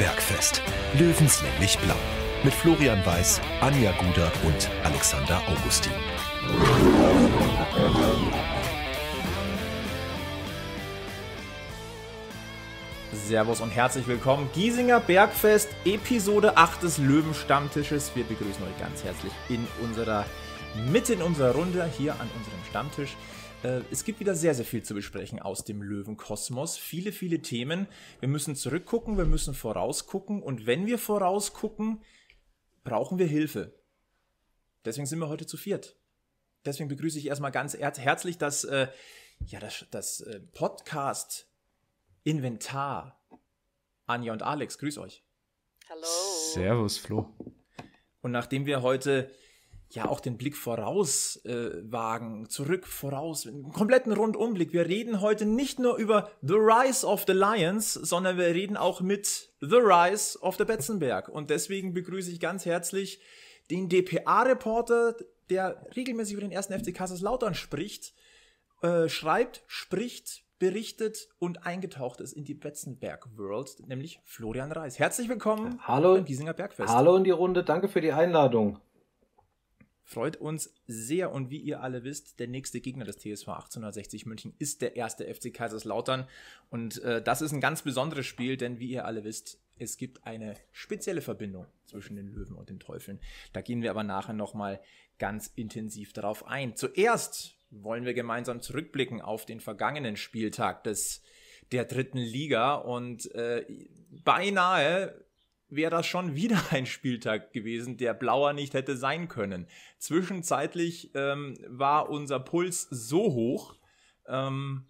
Bergfest. Löwenslänglich blau. Mit Florian Weiß, Anja Guder und Alexander Augustin. Servus und herzlich willkommen. Giesinger Bergfest, Episode 8 des Löwenstammtisches. Wir begrüßen euch ganz herzlich in unserer Mitte in unserer Runde hier an unserem Stammtisch. Äh, es gibt wieder sehr, sehr viel zu besprechen aus dem Löwenkosmos. Viele, viele Themen. Wir müssen zurückgucken, wir müssen vorausgucken und wenn wir vorausgucken, brauchen wir Hilfe. Deswegen sind wir heute zu viert. Deswegen begrüße ich erstmal ganz herzlich das, äh, ja, das, das äh, Podcast-Inventar. Anja und Alex, grüß euch. Hallo. Servus, Flo. Und nachdem wir heute ja auch den Blick voraus äh, wagen, zurück voraus, einen kompletten Rundumblick. Wir reden heute nicht nur über The Rise of the Lions, sondern wir reden auch mit The Rise of the Betzenberg. Und deswegen begrüße ich ganz herzlich den DPA-Reporter, der regelmäßig über den ersten FC Kaiserslautern spricht, äh, schreibt, spricht, berichtet und eingetaucht ist in die Betzenberg-World, nämlich Florian Reis. Herzlich willkommen Hallo. beim Giesinger Bergfest. Hallo in die Runde, danke für die Einladung. Freut uns sehr und wie ihr alle wisst, der nächste Gegner des TSV 1860 München ist der erste FC Kaiserslautern und äh, das ist ein ganz besonderes Spiel, denn wie ihr alle wisst, es gibt eine spezielle Verbindung zwischen den Löwen und den Teufeln. Da gehen wir aber nachher nochmal ganz intensiv darauf ein. Zuerst wollen wir gemeinsam zurückblicken auf den vergangenen Spieltag des der dritten Liga und äh, beinahe wäre das schon wieder ein Spieltag gewesen, der blauer nicht hätte sein können. Zwischenzeitlich ähm, war unser Puls so hoch, ähm,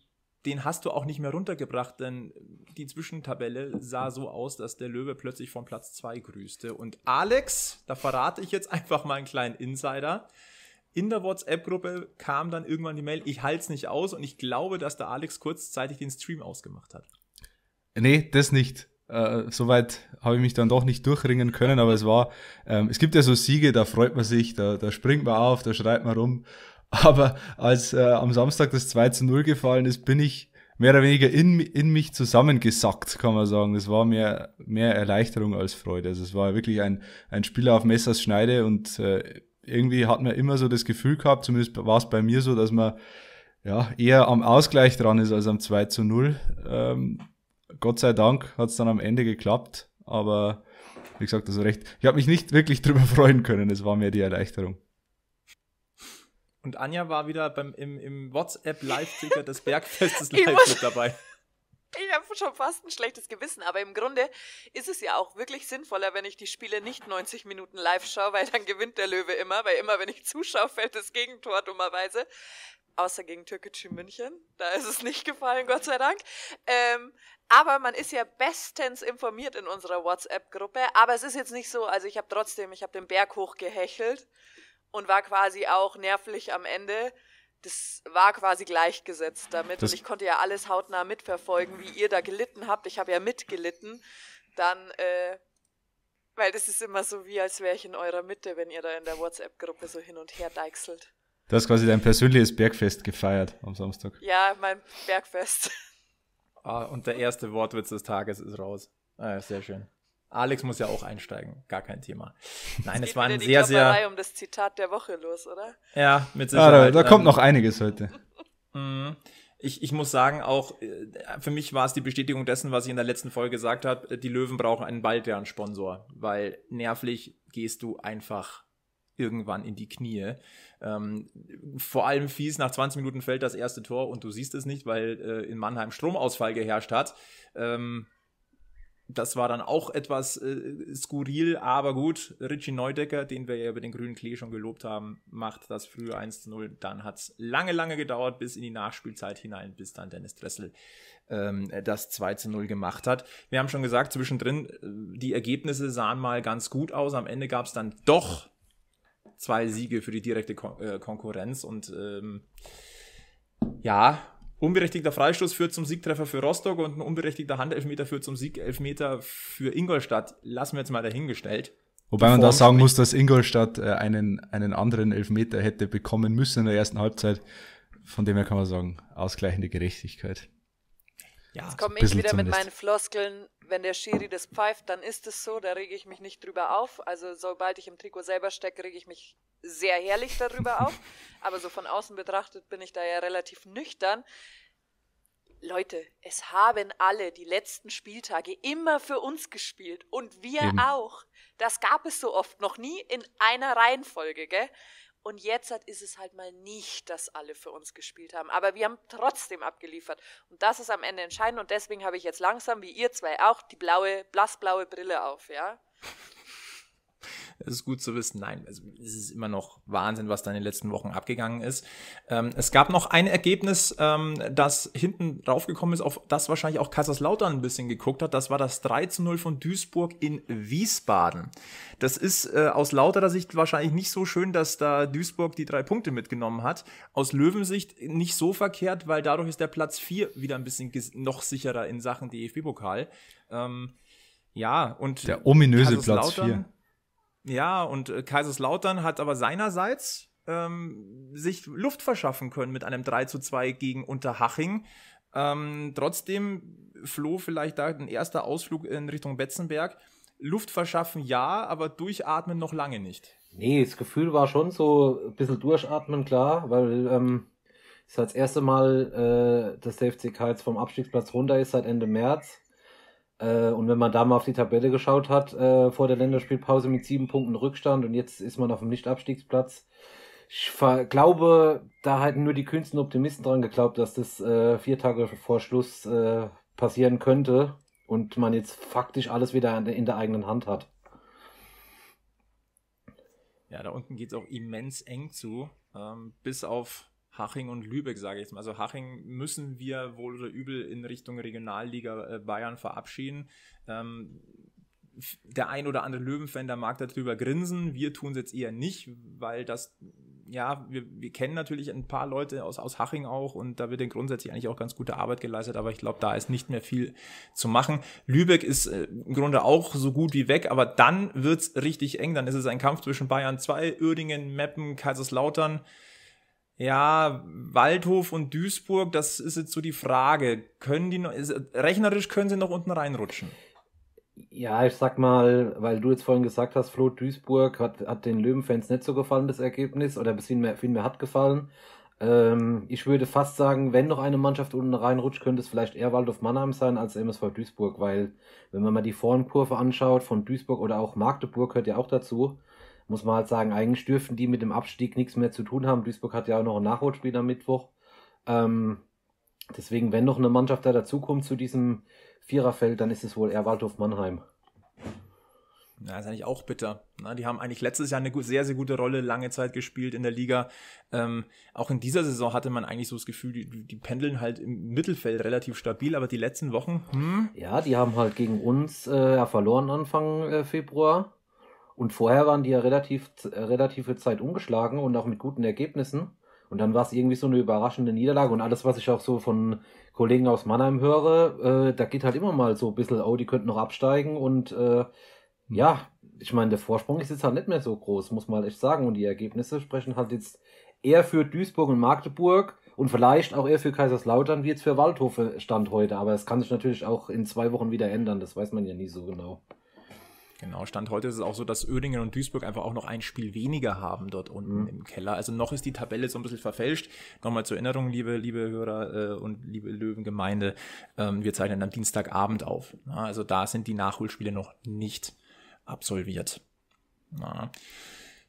den hast du auch nicht mehr runtergebracht, denn die Zwischentabelle sah so aus, dass der Löwe plötzlich von Platz 2 grüßte. Und Alex, da verrate ich jetzt einfach mal einen kleinen Insider. In der WhatsApp-Gruppe kam dann irgendwann die Mail, ich halte es nicht aus und ich glaube, dass der Alex kurzzeitig den Stream ausgemacht hat. Nee, das nicht äh, soweit habe ich mich dann doch nicht durchringen können, aber es war, ähm, es gibt ja so Siege, da freut man sich, da, da springt man auf, da schreit man rum. Aber als äh, am Samstag das 2 zu 0 gefallen ist, bin ich mehr oder weniger in, in mich zusammengesackt, kann man sagen. Das war mehr, mehr Erleichterung als Freude. Also es war wirklich ein, ein Spieler auf Messers Schneide und äh, irgendwie hat man immer so das Gefühl gehabt, zumindest war es bei mir so, dass man ja, eher am Ausgleich dran ist als am 2 zu 0. Ähm, Gott sei Dank hat es dann am Ende geklappt, aber wie gesagt, das also recht. Ich habe mich nicht wirklich drüber freuen können, es war mir die Erleichterung. Und Anja war wieder beim, im, im WhatsApp-Live-Ticker des Bergfestes live mit dabei. Ich habe schon fast ein schlechtes Gewissen, aber im Grunde ist es ja auch wirklich sinnvoller, wenn ich die Spiele nicht 90 Minuten live schaue, weil dann gewinnt der Löwe immer, weil immer, wenn ich zuschaue, fällt das Gegentor dummerweise außer gegen Türkgücü München. Da ist es nicht gefallen, Gott sei Dank. Ähm, aber man ist ja bestens informiert in unserer WhatsApp-Gruppe. Aber es ist jetzt nicht so, also ich habe trotzdem, ich habe den Berg hoch gehechelt und war quasi auch nervlich am Ende. Das war quasi gleichgesetzt damit. Das und ich konnte ja alles hautnah mitverfolgen, wie ihr da gelitten habt. Ich habe ja mitgelitten. Dann äh, weil das ist immer so wie, als wäre ich in eurer Mitte, wenn ihr da in der WhatsApp-Gruppe so hin und her deichselt. Du hast quasi dein persönliches Bergfest gefeiert am Samstag. Ja, mein Bergfest. Ah, und der erste Wortwitz des Tages ist raus. Ah, sehr schön. Alex muss ja auch einsteigen, gar kein Thema. Nein, es, war ein sehr, sehr. um das Zitat der Woche los, oder? Ja, mit Sicherheit. Ah, da, da kommt ähm, noch einiges heute. Mhm. Ich, ich muss sagen, auch äh, für mich war es die Bestätigung dessen, was ich in der letzten Folge gesagt habe: die Löwen brauchen einen Baldrian-Sponsor, weil nervlich gehst du einfach irgendwann in die Knie. Ähm, vor allem fies, nach 20 Minuten fällt das erste Tor und du siehst es nicht, weil äh, in Mannheim Stromausfall geherrscht hat. Ähm, das war dann auch etwas äh, skurril, aber gut, Richie Neudecker, den wir ja über den grünen Klee schon gelobt haben, macht das frühe 1 zu 0. Dann hat es lange, lange gedauert bis in die Nachspielzeit hinein, bis dann Dennis Dressel ähm, das 2 zu 0 gemacht hat. Wir haben schon gesagt, zwischendrin, äh, die Ergebnisse sahen mal ganz gut aus. Am Ende gab es dann doch zwei Siege für die direkte Kon äh, Konkurrenz und ähm, ja, unberechtigter Freistoß führt zum Siegtreffer für Rostock und ein unberechtigter Handelfmeter führt zum Siegelfmeter für Ingolstadt. Lassen wir jetzt mal dahingestellt. Wobei man da sagen muss, dass Ingolstadt äh, einen, einen anderen Elfmeter hätte bekommen müssen in der ersten Halbzeit. Von dem her kann man sagen, ausgleichende Gerechtigkeit. Ja, Jetzt komme so ich wieder zumindest. mit meinen Floskeln, wenn der Schiri das pfeift, dann ist es so, da rege ich mich nicht drüber auf. Also sobald ich im Trikot selber stecke, rege ich mich sehr herrlich darüber auf. Aber so von außen betrachtet bin ich da ja relativ nüchtern. Leute, es haben alle die letzten Spieltage immer für uns gespielt und wir Eben. auch. Das gab es so oft noch nie in einer Reihenfolge, gell? Und jetzt ist es halt mal nicht, dass alle für uns gespielt haben. Aber wir haben trotzdem abgeliefert. Und das ist am Ende entscheidend. Und deswegen habe ich jetzt langsam, wie ihr zwei auch, die blaue, blassblaue Brille auf, ja? Es ist gut zu wissen. Nein, also es ist immer noch Wahnsinn, was da in den letzten Wochen abgegangen ist. Ähm, es gab noch ein Ergebnis, ähm, das hinten draufgekommen ist, auf das wahrscheinlich auch Kaiserslautern ein bisschen geguckt hat. Das war das 3 zu 0 von Duisburg in Wiesbaden. Das ist äh, aus lauterer Sicht wahrscheinlich nicht so schön, dass da Duisburg die drei Punkte mitgenommen hat. Aus Löwensicht nicht so verkehrt, weil dadurch ist der Platz 4 wieder ein bisschen noch sicherer in Sachen DFB-Pokal. Ähm, ja, und der ominöse Platz 4 ja, und äh, Kaiserslautern hat aber seinerseits ähm, sich Luft verschaffen können mit einem 3 zu 2 gegen Unterhaching. Ähm, trotzdem floh vielleicht da ein erster Ausflug in Richtung Betzenberg. Luft verschaffen ja, aber durchatmen noch lange nicht. Nee, das Gefühl war schon so ein bisschen durchatmen, klar, weil ähm, es ist das erste Mal, äh, dass der FCK jetzt vom Abstiegsplatz runter ist seit Ende März. Äh, und wenn man da mal auf die Tabelle geschaut hat, äh, vor der Länderspielpause mit sieben Punkten Rückstand und jetzt ist man auf dem nicht Ich glaube, da hätten nur die kühnsten Optimisten dran geglaubt, dass das äh, vier Tage vor Schluss äh, passieren könnte und man jetzt faktisch alles wieder in der eigenen Hand hat. Ja, da unten geht es auch immens eng zu. Ähm, bis auf Haching und Lübeck, sage ich jetzt mal. Also Haching müssen wir wohl oder übel in Richtung Regionalliga äh, Bayern verabschieden. Ähm, der ein oder andere Löwenfan, der mag darüber grinsen. Wir tun es jetzt eher nicht, weil das, ja, wir, wir kennen natürlich ein paar Leute aus, aus Haching auch und da wird dann grundsätzlich eigentlich auch ganz gute Arbeit geleistet, aber ich glaube, da ist nicht mehr viel zu machen. Lübeck ist äh, im Grunde auch so gut wie weg, aber dann wird es richtig eng. Dann ist es ein Kampf zwischen Bayern 2, Uerdingen, Meppen, Kaiserslautern ja, Waldhof und Duisburg, das ist jetzt so die Frage. Können die noch, ist, rechnerisch können sie noch unten reinrutschen? Ja, ich sag mal, weil du jetzt vorhin gesagt hast, Flo Duisburg hat, hat den Löwenfans nicht so gefallen, das Ergebnis, oder vielmehr, vielmehr hat gefallen. Ähm, ich würde fast sagen, wenn noch eine Mannschaft unten reinrutscht, könnte es vielleicht eher Waldhof Mannheim sein als MSV Duisburg, weil wenn man mal die Vornkurve anschaut von Duisburg oder auch Magdeburg, hört ja auch dazu, muss man halt sagen, eigentlich dürften die mit dem Abstieg nichts mehr zu tun haben. Duisburg hat ja auch noch ein Nachholspiel am Mittwoch. Ähm, deswegen, wenn noch eine Mannschaft da dazukommt zu diesem Viererfeld, dann ist es wohl eher Waldhof Mannheim. Ja, ist eigentlich auch bitter. die haben eigentlich letztes Jahr eine sehr, sehr gute Rolle lange Zeit gespielt in der Liga. Ähm, auch in dieser Saison hatte man eigentlich so das Gefühl, die, die, pendeln halt im Mittelfeld relativ stabil, aber die letzten Wochen. Hm? Ja, die haben halt gegen uns äh, verloren Anfang äh, Februar. Und vorher waren die ja relativ, äh, relativ viel Zeit ungeschlagen und auch mit guten Ergebnissen. Und dann war es irgendwie so eine überraschende Niederlage. Und alles, was ich auch so von Kollegen aus Mannheim höre, äh, da geht halt immer mal so ein bisschen, oh, die könnten noch absteigen. Und äh, hm. ja, ich meine, der Vorsprung ist jetzt halt nicht mehr so groß, muss man echt sagen. Und die Ergebnisse sprechen halt jetzt eher für Duisburg und Magdeburg und vielleicht auch eher für Kaiserslautern, wie jetzt für Waldhofe stand heute. Aber es kann sich natürlich auch in zwei Wochen wieder ändern. Das weiß man ja nie so genau. Genau, Stand heute ist es auch so, dass Oerdingen und Duisburg einfach auch noch ein Spiel weniger haben dort unten mhm. im Keller. Also noch ist die Tabelle so ein bisschen verfälscht. Nochmal zur Erinnerung, liebe, liebe Hörer äh, und liebe Löwengemeinde, ähm, wir zeichnen am Dienstagabend auf. Na, also da sind die Nachholspiele noch nicht absolviert. Na.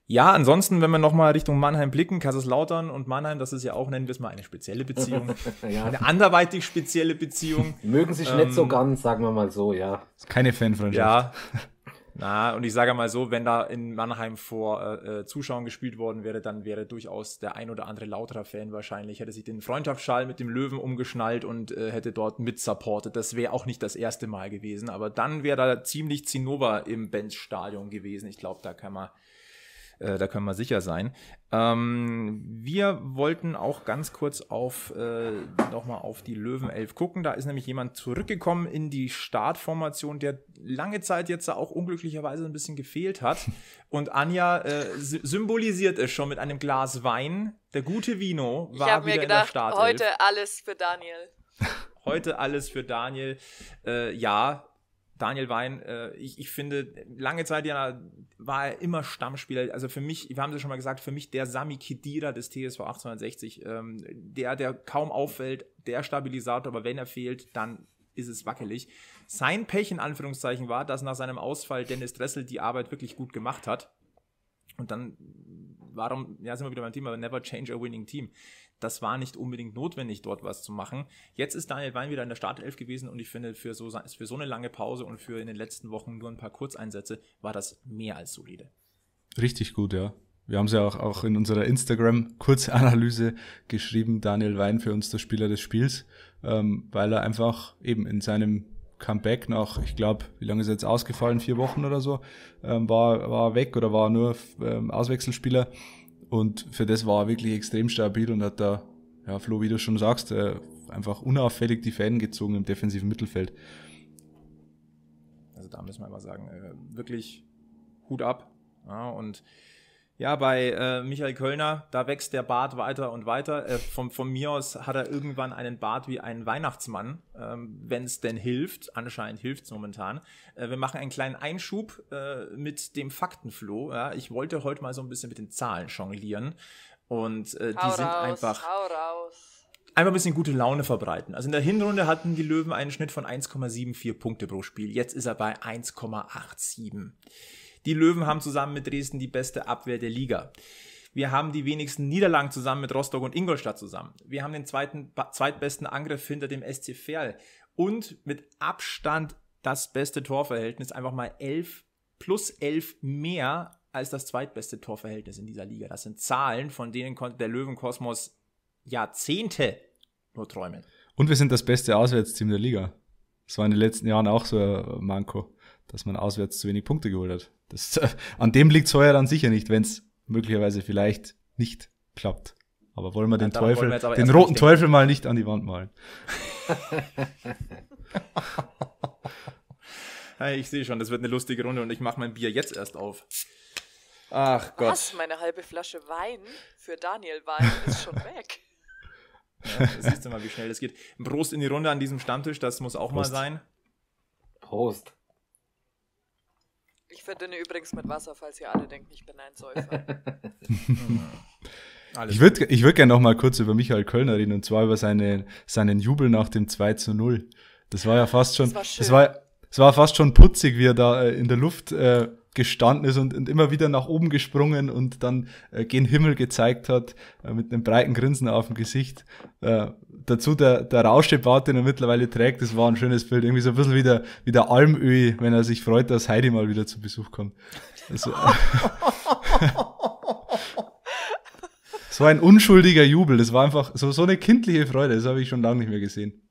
Ja, ansonsten, wenn wir nochmal Richtung Mannheim blicken, Kaiserslautern und Mannheim, das ist ja auch, nennen wir es mal, eine spezielle Beziehung. ja. Eine anderweitig spezielle Beziehung. Mögen sich ähm, nicht so ähm, ganz, sagen wir mal so, ja. Keine Fanfreundschaft. Ja, Na, und ich sage mal so, wenn da in Mannheim vor äh, äh, Zuschauern gespielt worden wäre, dann wäre durchaus der ein oder andere lauterer Fan wahrscheinlich, hätte sich den Freundschaftsschal mit dem Löwen umgeschnallt und äh, hätte dort mitsupportet. Das wäre auch nicht das erste Mal gewesen, aber dann wäre da ziemlich Zinnober im Benz-Stadion gewesen. Ich glaube, da kann man äh, da können wir sicher sein. Ähm, wir wollten auch ganz kurz auf äh, nochmal auf die Löwenelf gucken. Da ist nämlich jemand zurückgekommen in die Startformation, der lange Zeit jetzt auch unglücklicherweise ein bisschen gefehlt hat. Und Anja äh, symbolisiert es schon mit einem Glas Wein. Der gute Vino war wieder gedacht, in der Startelf. Heute alles für Daniel. Heute alles für Daniel. Äh, ja, Daniel Wein, äh, ich, ich finde, lange Zeit ja war er immer Stammspieler. Also für mich, wir haben es ja schon mal gesagt, für mich der Sami Khedira des TSV 1860, ähm, der, der kaum auffällt, der Stabilisator, aber wenn er fehlt, dann ist es wackelig. Sein Pech in Anführungszeichen war, dass nach seinem Ausfall Dennis Dressel die Arbeit wirklich gut gemacht hat. Und dann, warum, ja, sind wir wieder beim Thema, never change a winning team das war nicht unbedingt notwendig, dort was zu machen. Jetzt ist Daniel Wein wieder in der Startelf gewesen und ich finde, für so, für so eine lange Pause und für in den letzten Wochen nur ein paar Kurzeinsätze war das mehr als solide. Richtig gut, ja. Wir haben es ja auch, auch in unserer Instagram-Kurzanalyse geschrieben, Daniel Wein für uns der Spieler des Spiels, ähm, weil er einfach eben in seinem Comeback nach, ich glaube, wie lange ist er jetzt ausgefallen? Vier Wochen oder so, ähm, war, war weg oder war nur ähm, Auswechselspieler und für das war er wirklich extrem stabil und hat da, ja, Flo, wie du schon sagst, äh, einfach unauffällig die Fäden gezogen im defensiven Mittelfeld. Also da müssen wir mal sagen, äh, wirklich Hut ab. Ja, und ja, bei äh, Michael Kölner, da wächst der Bart weiter und weiter. Äh, von, von mir aus hat er irgendwann einen Bart wie ein Weihnachtsmann, ähm, wenn es denn hilft. Anscheinend hilft es momentan. Äh, wir machen einen kleinen Einschub äh, mit dem Faktenfloh. Ja? Ich wollte heute mal so ein bisschen mit den Zahlen jonglieren. Und äh, die hau sind einfach. Hau raus einfach ein bisschen gute Laune verbreiten. Also in der Hinrunde hatten die Löwen einen Schnitt von 1,74 Punkte pro Spiel. Jetzt ist er bei 1,87. Die Löwen haben zusammen mit Dresden die beste Abwehr der Liga. Wir haben die wenigsten Niederlagen zusammen mit Rostock und Ingolstadt zusammen. Wir haben den zweiten, zweitbesten Angriff hinter dem SC Verl und mit Abstand das beste Torverhältnis, einfach mal 11 plus 11 mehr als das zweitbeste Torverhältnis in dieser Liga. Das sind Zahlen, von denen konnte der Löwenkosmos Jahrzehnte nur träumen. Und wir sind das beste Auswärtsteam der Liga. Das war in den letzten Jahren auch so ein Manko dass man auswärts zu wenig Punkte geholt hat. Das, an dem liegt es heuer dann sicher nicht, wenn es möglicherweise vielleicht nicht klappt. Aber wollen wir den ja, Teufel, wir den roten Teufel mal nicht an die Wand malen. hey, ich sehe schon, das wird eine lustige Runde und ich mache mein Bier jetzt erst auf. Ach Gott. Was? Meine halbe Flasche Wein für Daniel Wein ist schon weg. ja, siehst du mal, wie schnell das geht. Prost in die Runde an diesem Stammtisch, das muss auch Prost. mal sein. Prost. Ich verdünne übrigens mit Wasser, falls ihr alle denkt, ich bin ein Säufer. ich würde ich würd gerne noch mal kurz über Michael Kölner reden und zwar über seine, seinen Jubel nach dem 2 zu 0. Das war ja fast schon, das war, das war, das war fast schon putzig, wie er da äh, in der Luft äh, gestanden ist und, und immer wieder nach oben gesprungen und dann äh, gen Himmel gezeigt hat, äh, mit einem breiten Grinsen auf dem Gesicht. Äh, dazu der, der Rauschebart, den er mittlerweile trägt, das war ein schönes Bild. Irgendwie so ein bisschen wie der, wie der Almöhi, wenn er sich freut, dass Heidi mal wieder zu Besuch kommt. Also, so ein unschuldiger Jubel, das war einfach so, so eine kindliche Freude, das habe ich schon lange nicht mehr gesehen.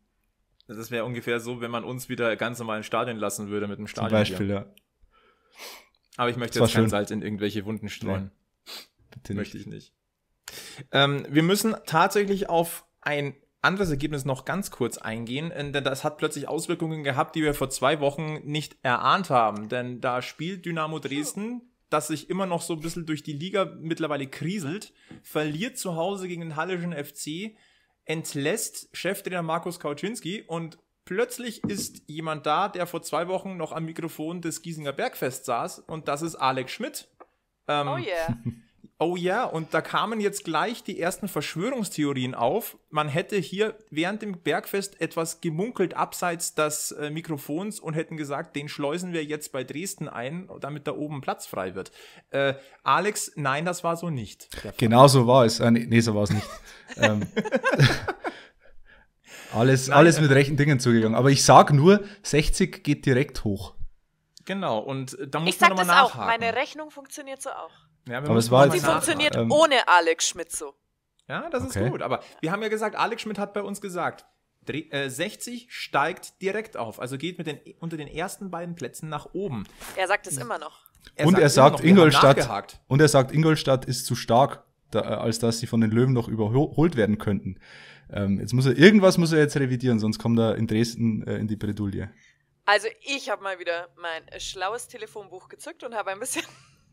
Das wäre ungefähr so, wenn man uns wieder ganz normal im Stadion lassen würde mit dem Stadion. Zum Beispiel, ja. Aber ich möchte jetzt kein Salz in irgendwelche Wunden streuen. Nee, bitte nicht. Möchte ich nicht. Ähm, wir müssen tatsächlich auf ein anderes Ergebnis noch ganz kurz eingehen, denn das hat plötzlich Auswirkungen gehabt, die wir vor zwei Wochen nicht erahnt haben. Denn da spielt Dynamo Dresden, das sich immer noch so ein bisschen durch die Liga mittlerweile kriselt, verliert zu Hause gegen den Hallischen FC, entlässt Cheftrainer Markus Kauczynski und Plötzlich ist jemand da, der vor zwei Wochen noch am Mikrofon des Giesinger Bergfest saß und das ist Alex Schmidt. Ähm, oh yeah. Oh ja, und da kamen jetzt gleich die ersten Verschwörungstheorien auf. Man hätte hier während dem Bergfest etwas gemunkelt abseits des äh, Mikrofons und hätten gesagt, den schleusen wir jetzt bei Dresden ein, damit da oben Platz frei wird. Äh, Alex, nein, das war so nicht. Genau so war es. Äh, nee, so war es nicht. ähm, alles, Nein, alles äh, mit rechten Dingen zugegangen. Aber ich sag nur, 60 geht direkt hoch. Genau, und äh, da muss ich man nochmal nachhaken. Ich sag das auch, meine Rechnung funktioniert so auch. Ja, aber es war sie funktioniert ähm, ohne Alex Schmidt so. Ja, das okay. ist gut. Aber wir haben ja gesagt, Alex Schmidt hat bei uns gesagt, 60 äh, steigt direkt auf, also geht mit den, unter den ersten beiden Plätzen nach oben. Er sagt es immer noch. Er und sagt er sagt noch, Ingolstadt. Und er sagt, Ingolstadt ist zu stark, da, als dass sie von den Löwen noch überholt werden könnten ähm, jetzt muss er, irgendwas muss er jetzt revidieren, sonst kommt er in Dresden äh, in die Bredouille. Also ich habe mal wieder mein äh, schlaues Telefonbuch gezückt und habe ein bisschen,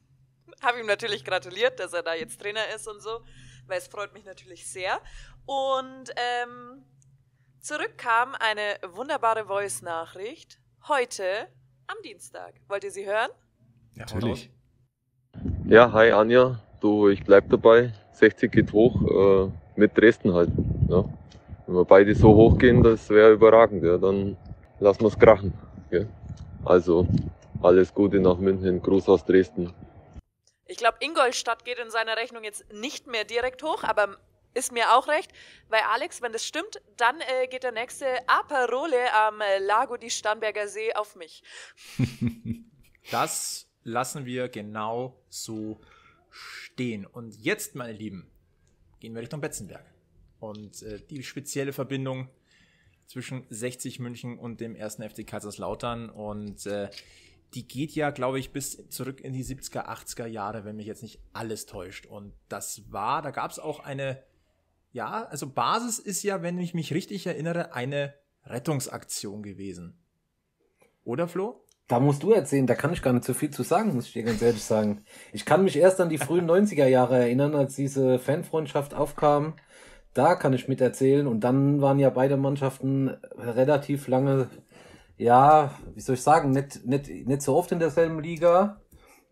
habe ihm natürlich gratuliert, dass er da jetzt Trainer ist und so, weil es freut mich natürlich sehr. Und ähm, zurück kam eine wunderbare Voice-Nachricht heute am Dienstag. Wollt ihr sie hören? Ja, natürlich. Ja, hi Anja, du, ich bleib dabei. 60 geht hoch. Äh mit Dresden halten. Ja. Wenn wir beide so hochgehen, das wäre überragend. Ja. Dann lassen wir es krachen. Ja. Also alles Gute nach München, Gruß aus Dresden. Ich glaube, Ingolstadt geht in seiner Rechnung jetzt nicht mehr direkt hoch, aber ist mir auch recht, weil Alex, wenn das stimmt, dann äh, geht der nächste Aperole am äh, Lago di Starnberger See auf mich. das lassen wir genau so stehen. Und jetzt, meine Lieben, gehen wir Richtung Betzenberg. Und äh, die spezielle Verbindung zwischen 60 München und dem ersten FC Kaiserslautern und äh, die geht ja, glaube ich, bis zurück in die 70er, 80er Jahre, wenn mich jetzt nicht alles täuscht. Und das war, da gab es auch eine, ja, also Basis ist ja, wenn ich mich richtig erinnere, eine Rettungsaktion gewesen. Oder Flo? Da musst du erzählen, da kann ich gar nicht so viel zu sagen, muss ich dir ganz ehrlich sagen. Ich kann mich erst an die frühen 90er Jahre erinnern, als diese Fanfreundschaft aufkam. Da kann ich mit erzählen und dann waren ja beide Mannschaften relativ lange, ja, wie soll ich sagen, nicht, nicht, nicht so oft in derselben Liga.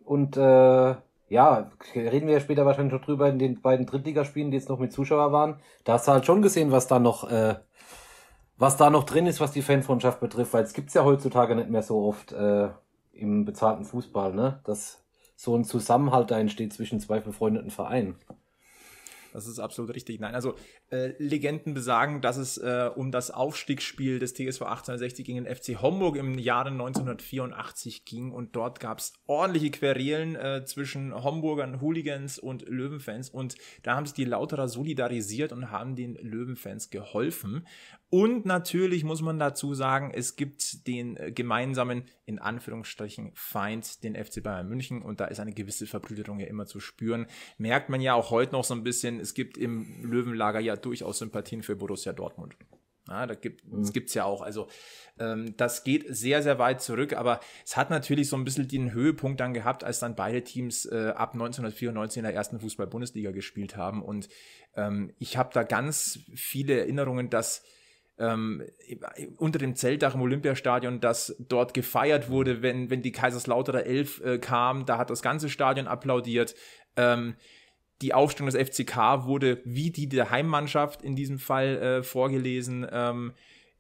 Und äh, ja, reden wir ja später wahrscheinlich noch drüber in den beiden Drittligaspielen, die jetzt noch mit Zuschauer waren. Da hast du halt schon gesehen, was da noch äh, was da noch drin ist, was die Fanfreundschaft betrifft, weil es gibt es ja heutzutage nicht mehr so oft äh, im bezahlten Fußball, ne? dass so ein Zusammenhalt da entsteht zwischen zwei befreundeten Vereinen. Das ist absolut richtig. Nein, also äh, Legenden besagen, dass es äh, um das Aufstiegsspiel des TSV 1860 gegen den FC Homburg im Jahre 1984 ging und dort gab es ordentliche Querelen äh, zwischen Homburgern, Hooligans und Löwenfans und da haben sich die Lauterer solidarisiert und haben den Löwenfans geholfen und natürlich muss man dazu sagen, es gibt den äh, gemeinsamen, in Anführungsstrichen, Feind, den FC Bayern München. Und da ist eine gewisse Verbrüderung ja immer zu spüren. Merkt man ja auch heute noch so ein bisschen, es gibt im Löwenlager ja durchaus Sympathien für Borussia Dortmund. Ja, da gibt es mhm. ja auch. Also ähm, das geht sehr, sehr weit zurück, aber es hat natürlich so ein bisschen den Höhepunkt dann gehabt, als dann beide Teams äh, ab 1994 in der ersten Fußball-Bundesliga gespielt haben. Und ähm, ich habe da ganz viele Erinnerungen, dass ähm, unter dem Zeltdach im Olympiastadion, das dort gefeiert wurde, wenn, wenn die Kaiserslauterer Elf äh, kam, da hat das ganze Stadion applaudiert. Ähm, die Aufstellung des FCK wurde wie die der Heimmannschaft in diesem Fall äh, vorgelesen. Ähm,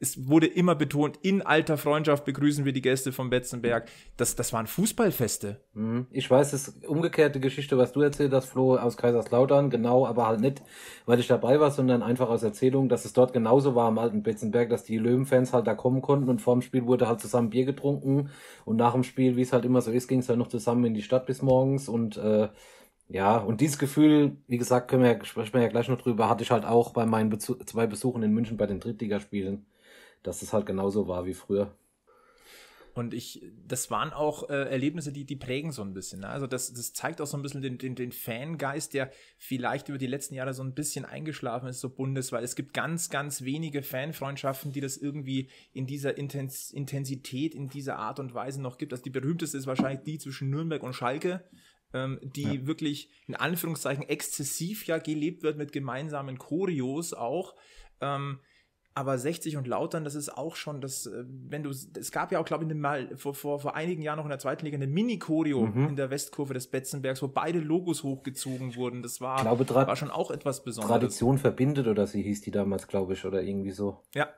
es wurde immer betont, in alter Freundschaft begrüßen wir die Gäste von Betzenberg. Das, das waren Fußballfeste. Mhm. Ich weiß, es umgekehrte Geschichte, was du erzählt hast, Flo, aus Kaiserslautern, genau, aber halt nicht, weil ich dabei war, sondern einfach aus Erzählung, dass es dort genauso war am alten Betzenberg, dass die Löwenfans halt da kommen konnten und vorm Spiel wurde halt zusammen Bier getrunken und nach dem Spiel, wie es halt immer so ist, ging es halt noch zusammen in die Stadt bis morgens und äh, ja, und dieses Gefühl, wie gesagt, können wir ja, sprechen wir ja gleich noch drüber, hatte ich halt auch bei meinen Bezu zwei Besuchen in München bei den Drittligaspielen dass es halt genauso war wie früher. Und ich, das waren auch äh, Erlebnisse, die, die prägen so ein bisschen. Ne? Also das, das zeigt auch so ein bisschen den, den, den Fangeist, der vielleicht über die letzten Jahre so ein bisschen eingeschlafen ist, so bundesweit. Es gibt ganz, ganz wenige Fanfreundschaften, die das irgendwie in dieser Intens Intensität, in dieser Art und Weise noch gibt. Also die berühmteste ist wahrscheinlich die zwischen Nürnberg und Schalke ähm, die ja. wirklich in Anführungszeichen exzessiv ja gelebt wird mit gemeinsamen Choreos auch. Ähm, aber 60 und Lautern, das ist auch schon, das, äh, wenn du, es gab ja auch, glaube ich, mal vor, vor, vor einigen Jahren noch in der zweiten Liga eine Mini-Choreo mhm. in der Westkurve des Betzenbergs, wo beide Logos hochgezogen wurden. Das war, glaube, war schon auch etwas Besonderes. Tradition verbindet oder sie hieß die damals, glaube ich, oder irgendwie so. Ja,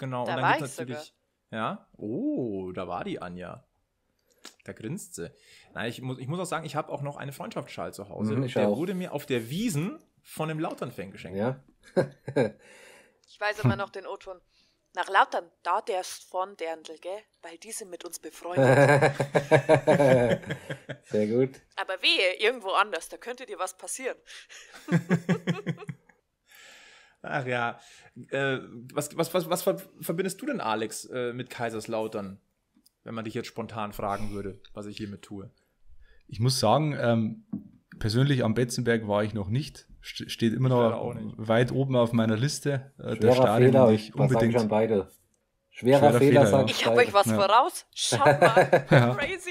genau. Da und dann war gibt's natürlich, sogar. ja, oh, da war die Anja. Da grinst sie. Nein, ich muss, ich muss auch sagen, ich habe auch noch eine Freundschaftsschal zu Hause. Mhm, der auch. wurde mir auf der Wiesen von einem Lautern-Fan geschenkt. Ja. Ich weiß immer noch den O-Ton. Nach Lautern, da derst von Derndl, gell? Weil die sind mit uns befreundet. Sehr gut. Aber wehe, irgendwo anders, da könnte dir was passieren. Ach ja. Äh, was, was, was, was verbindest du denn, Alex, äh, mit Kaiserslautern? Wenn man dich jetzt spontan fragen würde, was ich hiermit tue. Ich muss sagen, ähm, persönlich am Betzenberg war ich noch nicht steht immer noch weit oben auf meiner Liste. Äh, Schwerer der Stadion, Fehler, ich unbedingt. schon beide. Schwerer, Schwerer Fehler, Fehler sagen Ich habe euch was ja. voraus. Schau mal, crazy.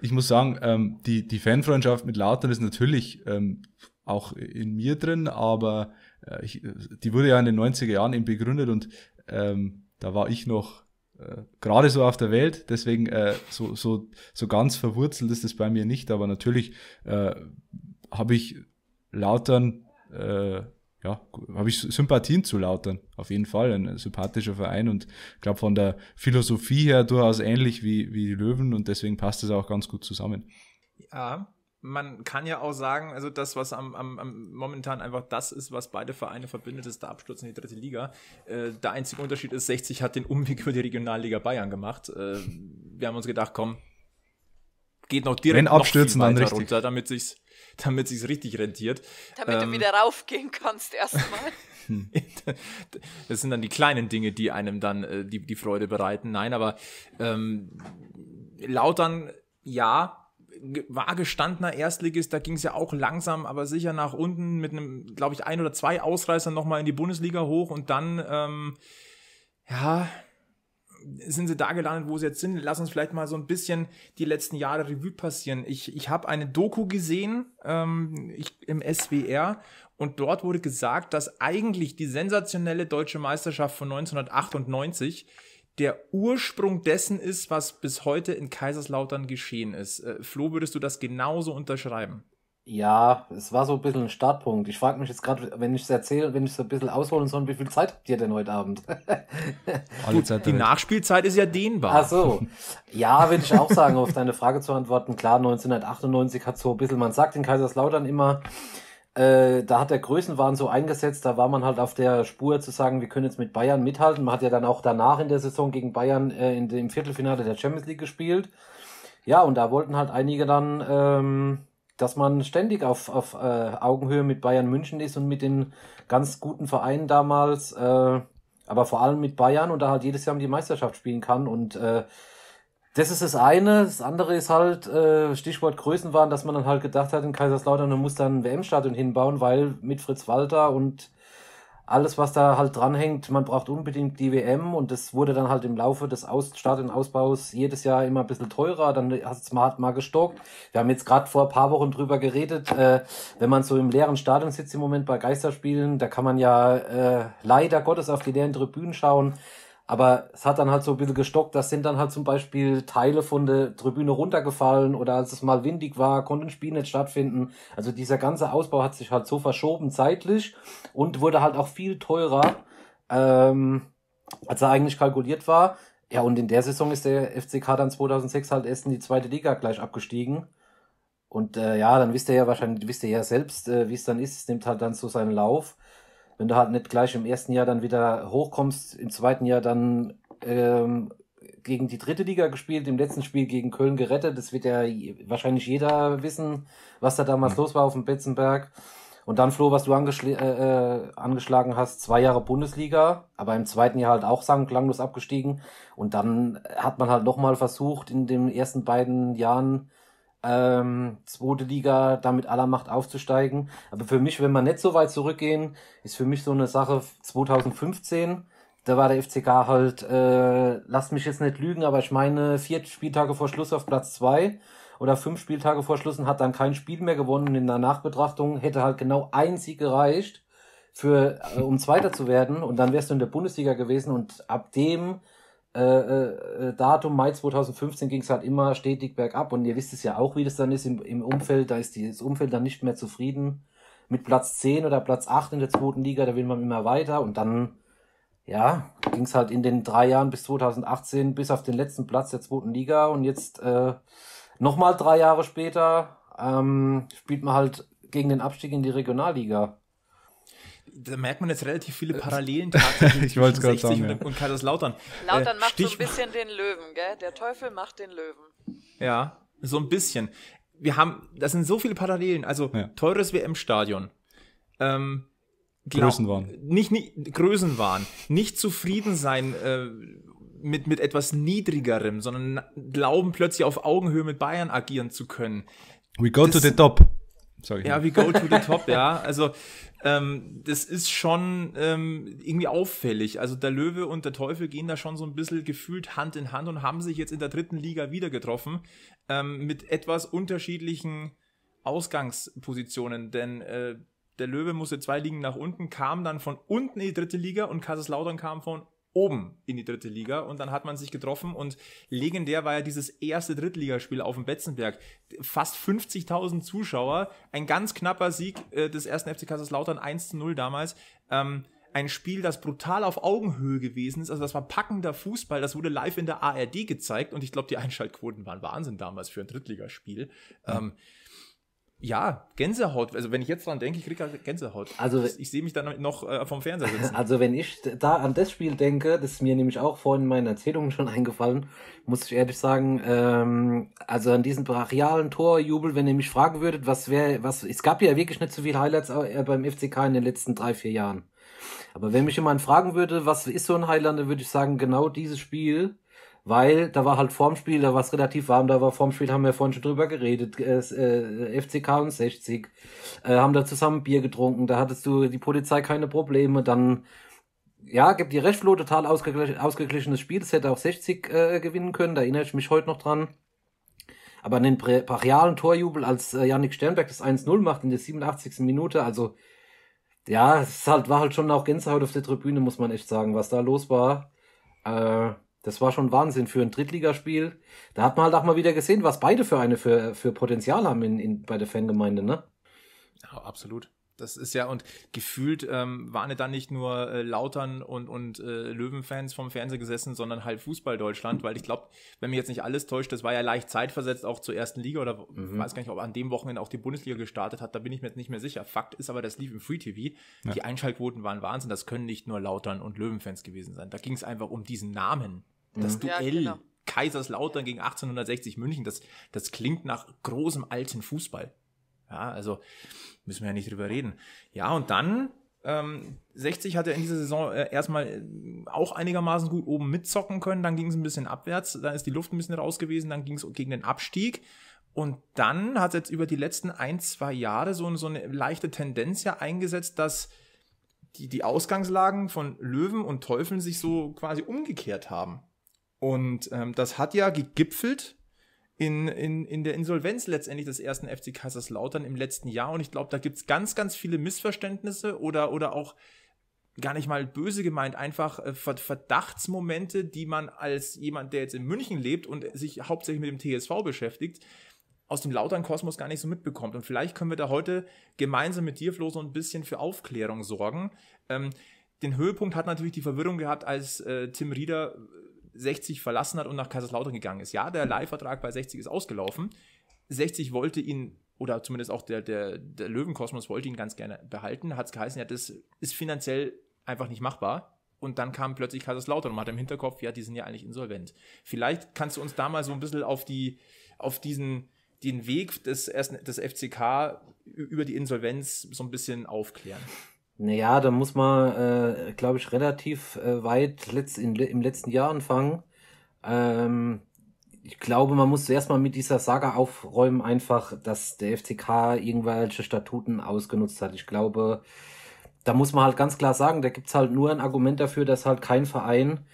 Ich muss sagen, ähm, die, die Fanfreundschaft mit Lautern ist natürlich ähm, auch in mir drin, aber äh, ich, die wurde ja in den 90er Jahren eben begründet und ähm, da war ich noch äh, gerade so auf der Welt, deswegen äh, so, so, so ganz verwurzelt ist es bei mir nicht, aber natürlich äh, habe ich Lautern, äh, ja, habe ich Sympathien zu Lautern. Auf jeden Fall ein sympathischer Verein und ich glaube von der Philosophie her durchaus ähnlich wie, wie die Löwen und deswegen passt es auch ganz gut zusammen. Ja, man kann ja auch sagen, also das, was am, am, am, momentan einfach das ist, was beide Vereine verbindet, ist der Absturz in die dritte Liga. Äh, der einzige Unterschied ist, 60 hat den Umweg über die Regionalliga Bayern gemacht. Äh, wir haben uns gedacht, komm, geht noch direkt Wenn noch abstürzen, viel dann richtig. runter, damit sich's damit sich's richtig rentiert. Damit ähm, du wieder raufgehen kannst erstmal. das sind dann die kleinen Dinge, die einem dann äh, die, die Freude bereiten. Nein, aber ähm, Lautern, ja, war gestandener Erstligist, da ging es ja auch langsam, aber sicher nach unten mit einem, glaube ich, ein oder zwei Ausreißern nochmal in die Bundesliga hoch und dann, ähm, ja, sind sie da gelandet, wo sie jetzt sind. Lass uns vielleicht mal so ein bisschen die letzten Jahre Revue passieren. Ich, ich habe eine Doku gesehen ähm, ich, im SWR und dort wurde gesagt, dass eigentlich die sensationelle deutsche Meisterschaft von 1998 der Ursprung dessen ist, was bis heute in Kaiserslautern geschehen ist. Äh, Flo, würdest du das genauso unterschreiben? Ja, es war so ein bisschen ein Startpunkt. Ich frage mich jetzt gerade, wenn ich es erzähle, wenn ich es so ein bisschen ausholen soll, wie viel Zeit habt ihr denn heute Abend? Gut, die Nachspielzeit ist ja dehnbar. Ach so. Ja, würde ich auch sagen, auf deine Frage zu antworten. Klar, 1998 hat so ein bisschen, man sagt in Kaiserslautern immer, äh, da hat der Größenwahn so eingesetzt, da war man halt auf der Spur zu sagen, wir können jetzt mit Bayern mithalten. Man hat ja dann auch danach in der Saison gegen Bayern äh, in dem Viertelfinale der Champions League gespielt. Ja, und da wollten halt einige dann ähm, dass man ständig auf, auf äh, Augenhöhe mit Bayern München ist und mit den ganz guten Vereinen damals, äh, aber vor allem mit Bayern und da halt jedes Jahr um die Meisterschaft spielen kann. Und äh, das ist das eine. Das andere ist halt, äh, Stichwort Größenwahn, dass man dann halt gedacht hat, in Kaiserslautern, man muss dann ein WM-Stadion hinbauen, weil mit Fritz Walter und alles, was da halt dranhängt, man braucht unbedingt die WM und das wurde dann halt im Laufe des Aus Start und Ausbaus jedes Jahr immer ein bisschen teurer, dann hat es mal, mal gestockt. Wir haben jetzt gerade vor ein paar Wochen drüber geredet, äh, wenn man so im leeren Stadion sitzt im Moment bei Geisterspielen, da kann man ja äh, leider Gottes auf die leeren Tribünen schauen aber es hat dann halt so ein bisschen gestockt, das sind dann halt zum Beispiel Teile von der Tribüne runtergefallen oder als es mal windig war, konnte ein Spiel nicht stattfinden. Also dieser ganze Ausbau hat sich halt so verschoben zeitlich und wurde halt auch viel teurer, ähm, als er eigentlich kalkuliert war. Ja, und in der Saison ist der FCK dann 2006 halt erst in die zweite Liga gleich abgestiegen. Und äh, ja, dann wisst ihr ja wahrscheinlich, wisst ihr ja selbst, äh, wie es dann ist. Es nimmt halt dann so seinen Lauf wenn du halt nicht gleich im ersten Jahr dann wieder hochkommst, im zweiten Jahr dann ähm, gegen die dritte Liga gespielt, im letzten Spiel gegen Köln gerettet. Das wird ja wahrscheinlich jeder wissen, was da damals mhm. los war auf dem Betzenberg. Und dann, Flo, was du angeschl äh, äh angeschlagen hast, zwei Jahre Bundesliga, aber im zweiten Jahr halt auch sang klanglos abgestiegen. Und dann hat man halt nochmal versucht, in den ersten beiden Jahren ähm, zweite Liga damit aller Macht aufzusteigen. Aber für mich, wenn wir nicht so weit zurückgehen, ist für mich so eine Sache 2015. Da war der FCK halt, äh, lasst mich jetzt nicht lügen, aber ich meine vier Spieltage vor Schluss auf Platz zwei oder fünf Spieltage vor Schluss und hat dann kein Spiel mehr gewonnen. Und in der Nachbetrachtung hätte halt genau ein Sieg gereicht, für, äh, um Zweiter zu werden. Und dann wärst du in der Bundesliga gewesen. Und ab dem äh, äh, äh, Datum Mai 2015 ging es halt immer stetig bergab und ihr wisst es ja auch, wie das dann ist im, im Umfeld, da ist die, das Umfeld dann nicht mehr zufrieden mit Platz 10 oder Platz 8 in der zweiten Liga, da will man immer weiter und dann, ja, ging es halt in den drei Jahren bis 2018 bis auf den letzten Platz der zweiten Liga und jetzt äh, nochmal drei Jahre später ähm, spielt man halt gegen den Abstieg in die Regionalliga. Da merkt man jetzt relativ viele äh, Parallelen tatsächlich. ich wollte es sagen. Und, ja. und Kaiserslautern. Lautern äh, macht Stich so ein bisschen den Löwen, gell? Der Teufel macht den Löwen. Ja, so ein bisschen. Wir haben, das sind so viele Parallelen. Also ja. teures WM-Stadion. Ähm, Größenwahn. Nicht, nicht, Größenwahn. Nicht zufrieden sein äh, mit, mit etwas Niedrigerem, sondern glauben plötzlich auf Augenhöhe mit Bayern agieren zu können. We go das, to the top. Sorry. Ja, we go to the top, ja. Also ähm, das ist schon ähm, irgendwie auffällig. Also der Löwe und der Teufel gehen da schon so ein bisschen gefühlt Hand in Hand und haben sich jetzt in der dritten Liga wieder getroffen ähm, mit etwas unterschiedlichen Ausgangspositionen, denn äh, der Löwe musste zwei Ligen nach unten, kam dann von unten in die dritte Liga und Kaiserslautern kam von oben in die dritte Liga und dann hat man sich getroffen und legendär war ja dieses erste Drittligaspiel auf dem Betzenberg. Fast 50.000 Zuschauer, ein ganz knapper Sieg äh, des ersten FC Kaiserslautern 1 zu 0 damals. Ähm, ein Spiel, das brutal auf Augenhöhe gewesen ist. Also das war packender Fußball, das wurde live in der ARD gezeigt und ich glaube, die Einschaltquoten waren Wahnsinn damals für ein Drittligaspiel. Mhm. Ähm, ja, Gänsehaut. Also wenn ich jetzt dran denke, ich kriege halt Gänsehaut. Also ich, ich sehe mich dann noch äh, vom Fernseher sitzen. Also wenn ich da an das Spiel denke, das ist mir nämlich auch vorhin in meinen Erzählungen schon eingefallen, muss ich ehrlich sagen, ähm, also an diesen brachialen Torjubel, wenn ihr mich fragen würdet, was wäre, was, es gab ja wirklich nicht so viele Highlights äh, beim FCK in den letzten drei, vier Jahren. Aber wenn mich jemand fragen würde, was ist so ein Highlander, würde ich sagen, genau dieses Spiel, weil da war halt vorm Spiel, da war es relativ warm, da war vorm Spiel, haben wir vorhin schon drüber geredet, äh, äh FCK und 60, äh, haben da zusammen Bier getrunken, da hattest du die Polizei keine Probleme, dann ja, gibt die Rechtfloh, total ausgeglichen, ausgeglichenes Spiel, das hätte auch 60 äh, gewinnen können, da erinnere ich mich heute noch dran. Aber an den brachialen Torjubel, als äh, Yannick Sternberg das 1-0 macht in der 87. Minute, also ja, es halt, war halt schon auch Gänsehaut auf der Tribüne, muss man echt sagen, was da los war. Äh, das war schon Wahnsinn für ein Drittligaspiel. Da hat man halt auch mal wieder gesehen, was beide für eine für, für Potenzial haben in, in, bei der Fangemeinde, ne? Ja, absolut. Das ist ja, und gefühlt ähm, waren ja dann nicht nur äh, Lautern und, und äh, Löwenfans vom Fernseher gesessen, sondern halt Fußball Deutschland, weil ich glaube, wenn mich jetzt nicht alles täuscht, das war ja leicht zeitversetzt auch zur ersten Liga oder mhm. weiß gar nicht, ob an dem Wochenende auch die Bundesliga gestartet hat, da bin ich mir jetzt nicht mehr sicher. Fakt ist aber, das lief im Free TV. Ja. Die Einschaltquoten waren Wahnsinn, das können nicht nur Lautern und Löwenfans gewesen sein. Da ging es einfach um diesen Namen. Das mhm. Duell. Genau. Kaiserslautern gegen 1860 München, das, das klingt nach großem alten Fußball. Ja, also müssen wir ja nicht drüber reden. Ja, und dann, ähm, 60 hat ja in dieser Saison äh, erstmal äh, auch einigermaßen gut oben mitzocken können, dann ging es ein bisschen abwärts, dann ist die Luft ein bisschen raus gewesen, dann ging es gegen den Abstieg. Und dann hat jetzt über die letzten ein, zwei Jahre so, so eine leichte Tendenz ja eingesetzt, dass die, die Ausgangslagen von Löwen und Teufeln sich so quasi umgekehrt haben. Und ähm, das hat ja gegipfelt in, in, in der Insolvenz letztendlich des ersten FC Kaiserslautern im letzten Jahr. Und ich glaube, da gibt es ganz, ganz viele Missverständnisse oder, oder auch gar nicht mal böse gemeint, einfach äh, Verdachtsmomente, die man als jemand, der jetzt in München lebt und sich hauptsächlich mit dem TSV beschäftigt, aus dem lauteren Kosmos gar nicht so mitbekommt. Und vielleicht können wir da heute gemeinsam mit dir, Flo, so ein bisschen für Aufklärung sorgen. Ähm, den Höhepunkt hat natürlich die Verwirrung gehabt, als äh, Tim Rieder 60 verlassen hat und nach Kaiserslautern gegangen ist. Ja, der Leihvertrag bei 60 ist ausgelaufen. 60 wollte ihn, oder zumindest auch der, der, der Löwenkosmos wollte ihn ganz gerne behalten, hat es geheißen, ja, das ist finanziell einfach nicht machbar. Und dann kam plötzlich Kaiserslautern und man hat im Hinterkopf, ja, die sind ja eigentlich insolvent. Vielleicht kannst du uns da mal so ein bisschen auf die, auf diesen, den Weg des, des FCK über die Insolvenz so ein bisschen aufklären. Naja, da muss man, äh, glaube ich, relativ äh, weit letzt, in, im letzten Jahr anfangen. Ähm, ich glaube, man muss zuerst mal mit dieser Saga aufräumen, einfach, dass der FCK irgendwelche Statuten ausgenutzt hat. Ich glaube, da muss man halt ganz klar sagen, da gibt es halt nur ein Argument dafür, dass halt kein Verein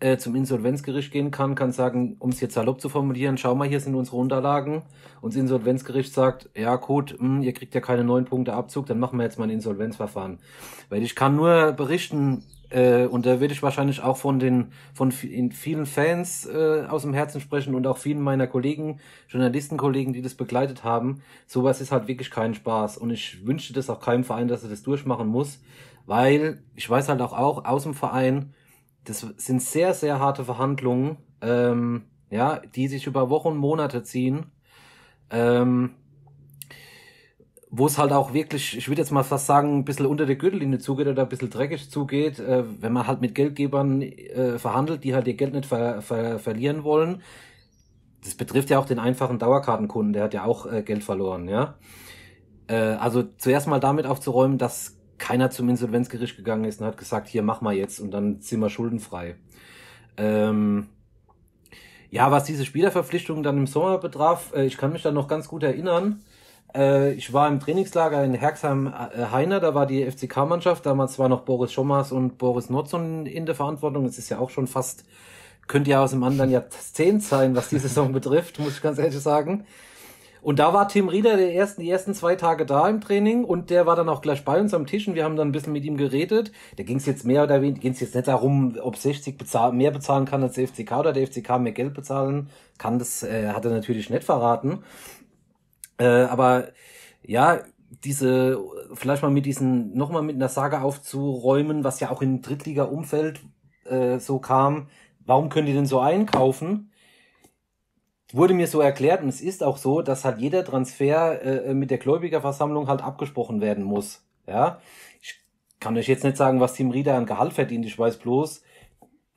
äh, zum Insolvenzgericht gehen kann, kann sagen, um es jetzt salopp zu formulieren, schau mal, hier sind unsere Unterlagen. Und das Insolvenzgericht sagt, ja gut, mh, hm, ihr kriegt ja keine neun Punkte Abzug, dann machen wir jetzt mal ein Insolvenzverfahren. Weil ich kann nur berichten, äh, und da werde ich wahrscheinlich auch von den von vielen Fans äh, aus dem Herzen sprechen und auch vielen meiner Kollegen, Journalistenkollegen, die das begleitet haben. Sowas ist halt wirklich kein Spaß und ich wünsche das auch keinem Verein, dass er das durchmachen muss, weil ich weiß halt auch, auch aus dem Verein, das sind sehr, sehr harte Verhandlungen, ähm, ja, die sich über Wochen und Monate ziehen. Ähm, wo es halt auch wirklich, ich würde jetzt mal fast sagen, ein bisschen unter der Gürtellinie zugeht oder ein bisschen dreckig zugeht, äh, wenn man halt mit Geldgebern äh, verhandelt, die halt ihr Geld nicht ver ver verlieren wollen. Das betrifft ja auch den einfachen Dauerkartenkunden, der hat ja auch äh, Geld verloren, ja. Äh, also zuerst mal damit aufzuräumen, dass keiner zum Insolvenzgericht gegangen ist und hat gesagt, hier mach mal jetzt und dann sind wir schuldenfrei. Ähm, ja, was diese Spielerverpflichtungen dann im Sommer betraf, äh, ich kann mich da noch ganz gut erinnern. Äh, ich war im Trainingslager in Herxheim-Heiner, äh, da war die FCK-Mannschaft, damals war noch Boris Schommers und Boris Notzon in der Verantwortung. Es ist ja auch schon fast, könnte ja aus dem anderen Jahrzehnt sein, was die Saison betrifft, muss ich ganz ehrlich sagen. Und da war Tim Rieder der ersten, die ersten zwei Tage da im Training und der war dann auch gleich bei uns am Tisch und wir haben dann ein bisschen mit ihm geredet. Da ging es jetzt mehr oder weniger, ging es jetzt nicht darum, ob 60 bezahl mehr bezahlen kann als der FCK oder der FCK mehr Geld bezahlen kann. Das äh, hat er natürlich nicht verraten. Äh, aber ja, diese, vielleicht mal mit diesen, nochmal mit einer Sage aufzuräumen, was ja auch im Drittliga-Umfeld äh, so kam. Warum können die denn so einkaufen? wurde mir so erklärt und es ist auch so, dass halt jeder Transfer äh, mit der Gläubigerversammlung halt abgesprochen werden muss. Ja, ich kann euch jetzt nicht sagen, was Tim Rieder an Gehalt verdient. Ich weiß bloß,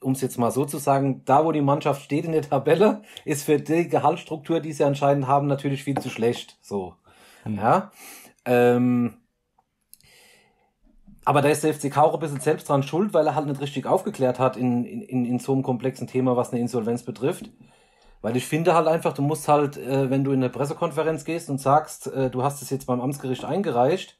um es jetzt mal so zu sagen, da wo die Mannschaft steht in der Tabelle, ist für die Gehaltsstruktur, die sie anscheinend haben, natürlich viel zu schlecht. So, hm. ja. Ähm, aber da ist der FCK auch ein bisschen selbst dran schuld, weil er halt nicht richtig aufgeklärt hat in, in, in so einem komplexen Thema, was eine Insolvenz betrifft. Weil ich finde halt einfach, du musst halt, äh, wenn du in eine Pressekonferenz gehst und sagst, äh, du hast es jetzt beim Amtsgericht eingereicht,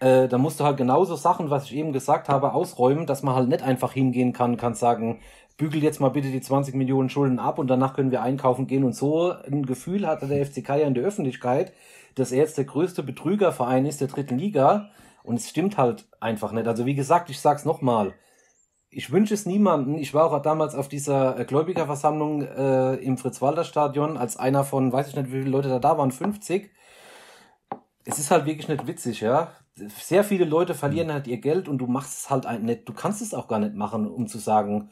äh, dann musst du halt genauso Sachen, was ich eben gesagt habe, ausräumen, dass man halt nicht einfach hingehen kann, kann sagen, bügel jetzt mal bitte die 20 Millionen Schulden ab und danach können wir einkaufen gehen. Und so ein Gefühl hatte der FCK ja in der Öffentlichkeit, dass er jetzt der größte Betrügerverein ist der dritten Liga. Und es stimmt halt einfach nicht. Also wie gesagt, ich sag's nochmal. mal ich wünsche es niemandem. Ich war auch damals auf dieser äh, Gläubigerversammlung äh, im Fritz-Walter-Stadion als einer von, weiß ich nicht, wie viele Leute da da waren, 50. Es ist halt wirklich nicht witzig, ja. Sehr viele Leute verlieren hm. halt ihr Geld und du machst es halt nicht. Du kannst es auch gar nicht machen, um zu sagen,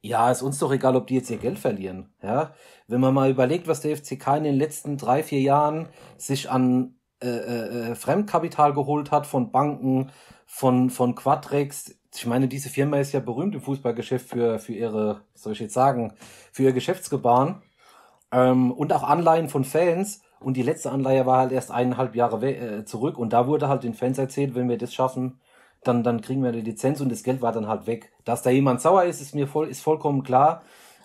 ja, ist uns doch egal, ob die jetzt ihr Geld verlieren. Ja, wenn man mal überlegt, was der FCK in den letzten drei, vier Jahren sich an äh, äh, äh Fremdkapital geholt hat von Banken, von, von Quadrex, ich meine, diese Firma ist ja berühmt im Fußballgeschäft für, für ihre, was soll ich jetzt sagen, für ihr Geschäftsgebaren ähm, und auch Anleihen von Fans. Und die letzte Anleihe war halt erst eineinhalb Jahre äh, zurück und da wurde halt den Fans erzählt, wenn wir das schaffen, dann, dann kriegen wir eine Lizenz und das Geld war dann halt weg. Dass da jemand sauer ist, ist mir voll, ist vollkommen klar.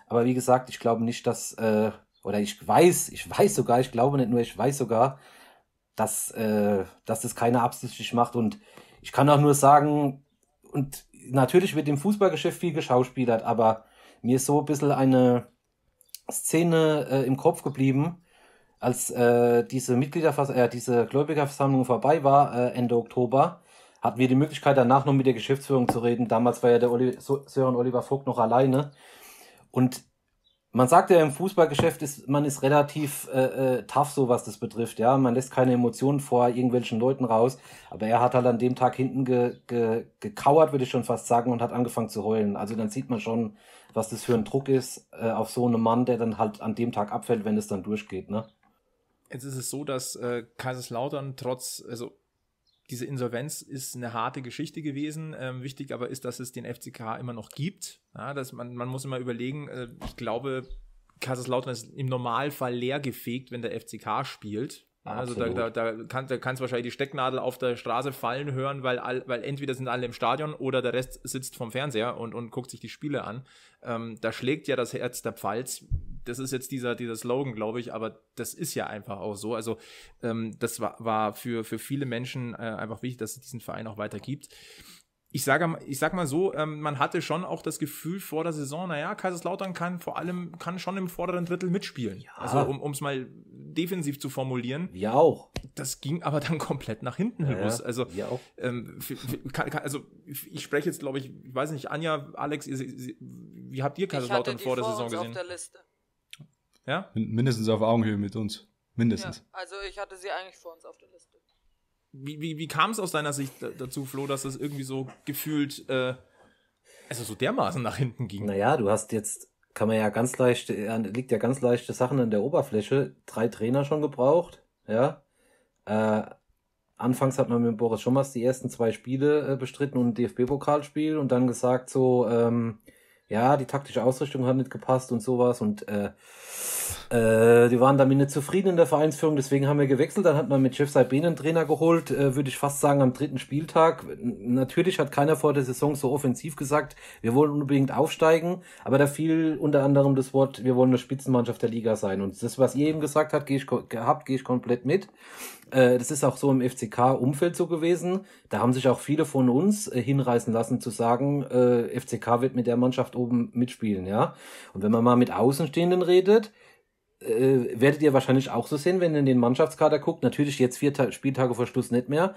Aber wie gesagt, ich glaube nicht, dass, äh, oder ich weiß, ich weiß sogar, ich glaube nicht nur, ich weiß sogar, dass, äh, dass das keiner absichtlich macht. Und ich kann auch nur sagen, und natürlich wird im Fußballgeschäft viel geschauspielert, aber mir ist so ein bisschen eine Szene äh, im Kopf geblieben, als äh, diese Mitgliedervers äh, diese Gläubigerversammlung vorbei war, äh, Ende Oktober, hatten wir die Möglichkeit, danach noch mit der Geschäftsführung zu reden. Damals war ja der Oli Sören Oliver Vogt noch alleine. Und man sagt ja im Fußballgeschäft ist, man ist relativ äh, äh, tough, so was das betrifft, ja. Man lässt keine Emotionen vor irgendwelchen Leuten raus. Aber er hat halt an dem Tag hinten ge, ge, gekauert, würde ich schon fast sagen, und hat angefangen zu heulen. Also dann sieht man schon, was das für ein Druck ist äh, auf so einen Mann, der dann halt an dem Tag abfällt, wenn es dann durchgeht, ne? Jetzt ist es so, dass äh, Kaiserslautern trotz, also diese Insolvenz ist eine harte Geschichte gewesen. Ähm, wichtig aber ist, dass es den FCK immer noch gibt. Ja, dass man, man muss immer überlegen, äh, ich glaube, Kaiserslautern ist im Normalfall leergefegt, wenn der FCK spielt. Also Absolut. da, da, da kannst du wahrscheinlich die Stecknadel auf der Straße fallen hören, weil, all, weil entweder sind alle im Stadion oder der Rest sitzt vom Fernseher und, und guckt sich die Spiele an. Ähm, da schlägt ja das Herz der Pfalz, das ist jetzt dieser, dieser Slogan, glaube ich, aber das ist ja einfach auch so. Also ähm, das war, war für, für viele Menschen äh, einfach wichtig, dass es diesen Verein auch weiter gibt. Ich sage, ich sag mal so, ähm, man hatte schon auch das Gefühl vor der Saison, naja, Kaiserslautern kann vor allem, kann schon im vorderen Drittel mitspielen. Ja. Also um es mal defensiv zu formulieren. Ja, auch. Das ging aber dann komplett nach hinten ja, los. Also, wir auch. Ähm, für, für, kann, also ich spreche jetzt, glaube ich, ich weiß nicht, Anja, Alex, ihr, wie habt ihr Kaiserslautern vor der Saison gesehen? Auf der Liste. Ja? Mindestens auf Augenhöhe mit uns. Mindestens. Ja, also ich hatte sie eigentlich vor uns auf der Liste. Wie, wie, wie kam es aus deiner Sicht dazu, Flo, dass das irgendwie so gefühlt, äh, also so dermaßen nach hinten ging? Naja, du hast jetzt, kann man ja ganz leicht, liegt ja ganz leichte Sachen an der Oberfläche. Drei Trainer schon gebraucht, ja. Äh, anfangs hat man mit Boris Schommers die ersten zwei Spiele äh, bestritten und ein DFB-Pokalspiel und dann gesagt so, ähm, ja, die taktische Ausrichtung hat nicht gepasst und sowas und äh, äh, die waren damit nicht zufrieden in der Vereinsführung, deswegen haben wir gewechselt. Dann hat man mit Jeff Saibin einen Trainer geholt, äh, würde ich fast sagen, am dritten Spieltag. Natürlich hat keiner vor der Saison so offensiv gesagt, wir wollen unbedingt aufsteigen, aber da fiel unter anderem das Wort, wir wollen eine Spitzenmannschaft der Liga sein. Und das, was ihr eben gesagt habt, gehe ich, gehabt, ich komplett mit. Äh, das ist auch so im FCK-Umfeld so gewesen. Da haben sich auch viele von uns äh, hinreißen lassen zu sagen, äh, FCK wird mit der Mannschaft oben mitspielen, ja. Und wenn man mal mit Außenstehenden redet, äh, werdet ihr wahrscheinlich auch so sehen, wenn ihr in den Mannschaftskader guckt. Natürlich jetzt vier Ta Spieltage vor Schluss nicht mehr.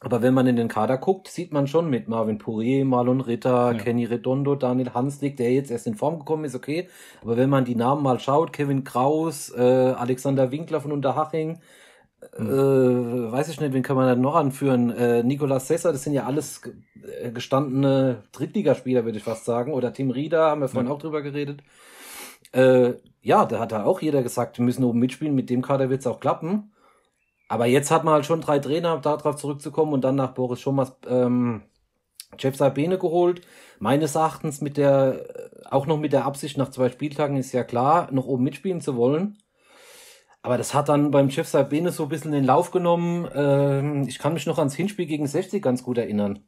Aber wenn man in den Kader guckt, sieht man schon mit Marvin Pourier, Marlon Ritter, ja. Kenny Redondo, Daniel Hanslik, der jetzt erst in Form gekommen ist, okay. Aber wenn man die Namen mal schaut, Kevin Kraus, äh, Alexander Winkler von Unterhaching, äh, weiß ich nicht, wen kann man da noch anführen? Äh, Nicolas Cesar, das sind ja alles äh, gestandene Drittligaspieler, würde ich fast sagen. Oder Tim Rieder, haben wir vorhin ja. auch drüber geredet. Äh, ja, da hat da auch jeder gesagt, wir müssen oben mitspielen, mit dem Kader wird es auch klappen. Aber jetzt hat man halt schon drei Trainer, um darauf zurückzukommen und dann nach Boris Schommers ähm, Jeff Sabene geholt. Meines Erachtens mit der, äh, auch noch mit der Absicht, nach zwei Spieltagen ist ja klar, noch oben mitspielen zu wollen. Aber das hat dann beim Chef Sabine so ein bisschen den Lauf genommen. Ähm, ich kann mich noch ans Hinspiel gegen 60 ganz gut erinnern.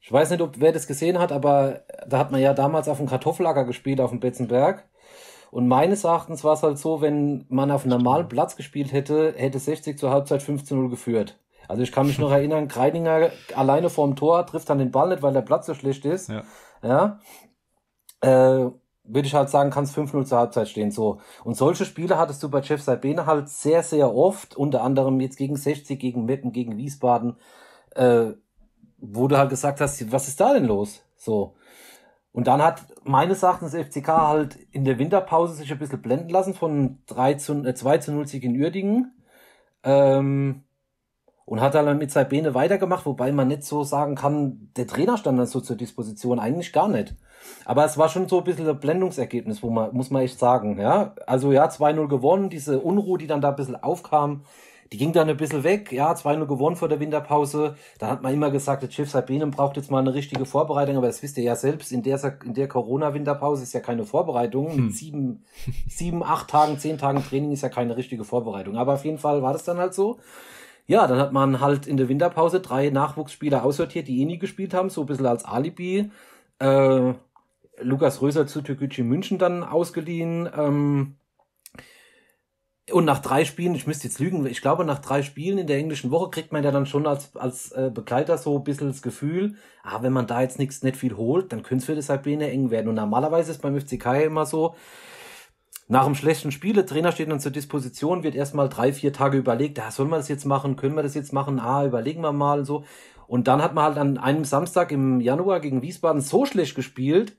Ich weiß nicht, ob wer das gesehen hat, aber da hat man ja damals auf dem Kartoffelacker gespielt, auf dem Betzenberg. Und meines Erachtens war es halt so, wenn man auf einem normalen Platz gespielt hätte, hätte 60 zur Halbzeit 15-0 geführt. Also ich kann mich noch erinnern, Kreidinger alleine vorm Tor trifft dann den Ball nicht, weil der Platz so schlecht ist. Ja. ja. Äh, würde ich halt sagen, kann es 5-0 zur Halbzeit stehen. So. Und solche Spiele hattest du bei Jeff Sabene halt sehr, sehr oft, unter anderem jetzt gegen 60, gegen Meppen, gegen Wiesbaden, äh, wo du halt gesagt hast, was ist da denn los? So. Und dann hat meines Erachtens FCK halt in der Winterpause sich ein bisschen blenden lassen von 3 zu, äh, 2 zu 0 Sieg in Uerdingen. Ähm, und hat dann mit Sabene weitergemacht, wobei man nicht so sagen kann, der Trainer stand dann so zur Disposition, eigentlich gar nicht. Aber es war schon so ein bisschen ein Blendungsergebnis, wo man, muss man echt sagen. Ja? Also ja, 2-0 gewonnen, diese Unruhe, die dann da ein bisschen aufkam, die ging dann ein bisschen weg. Ja, 2-0 gewonnen vor der Winterpause. Da hat man immer gesagt, der Schiff Sabine braucht jetzt mal eine richtige Vorbereitung. Aber das wisst ihr ja selbst, in der, in der Corona-Winterpause ist ja keine Vorbereitung. Hm. sieben, sieben, acht Tagen, zehn Tagen Training ist ja keine richtige Vorbereitung. Aber auf jeden Fall war das dann halt so. Ja, dann hat man halt in der Winterpause drei Nachwuchsspieler aussortiert, die eh nie gespielt haben, so ein bisschen als Alibi. Äh, Lukas Röser zu Türkgücü München dann ausgeliehen. Ähm, und nach drei Spielen, ich müsste jetzt lügen, ich glaube, nach drei Spielen in der englischen Woche kriegt man ja dann schon als, als äh, Begleiter so ein bisschen das Gefühl, ah, wenn man da jetzt nichts nicht viel holt, dann könnte es für das Alpine eng werden. Und normalerweise ist beim FCK immer so, nach einem schlechten Spiel, der Trainer steht dann zur Disposition, wird erstmal drei, vier Tage überlegt, ah, sollen wir das jetzt machen, können wir das jetzt machen, ah, überlegen wir mal und so. Und dann hat man halt an einem Samstag im Januar gegen Wiesbaden so schlecht gespielt,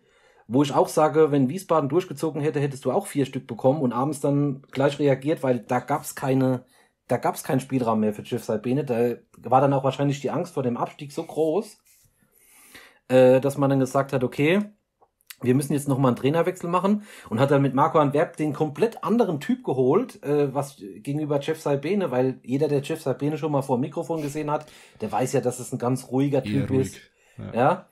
wo ich auch sage, wenn Wiesbaden durchgezogen hätte, hättest du auch vier Stück bekommen und abends dann gleich reagiert, weil da gab's keine, da gab's keinen Spielraum mehr für Schiff Salbene. Da war dann auch wahrscheinlich die Angst vor dem Abstieg so groß, äh, dass man dann gesagt hat, okay, wir müssen jetzt nochmal einen Trainerwechsel machen und hat dann mit Marco Antwerp den komplett anderen Typ geholt, äh, was gegenüber Jeff Salbene, weil jeder, der Jeff Salbene schon mal vor dem Mikrofon gesehen hat, der weiß ja, dass es ein ganz ruhiger Typ Eher ist. Ja. Ja. ja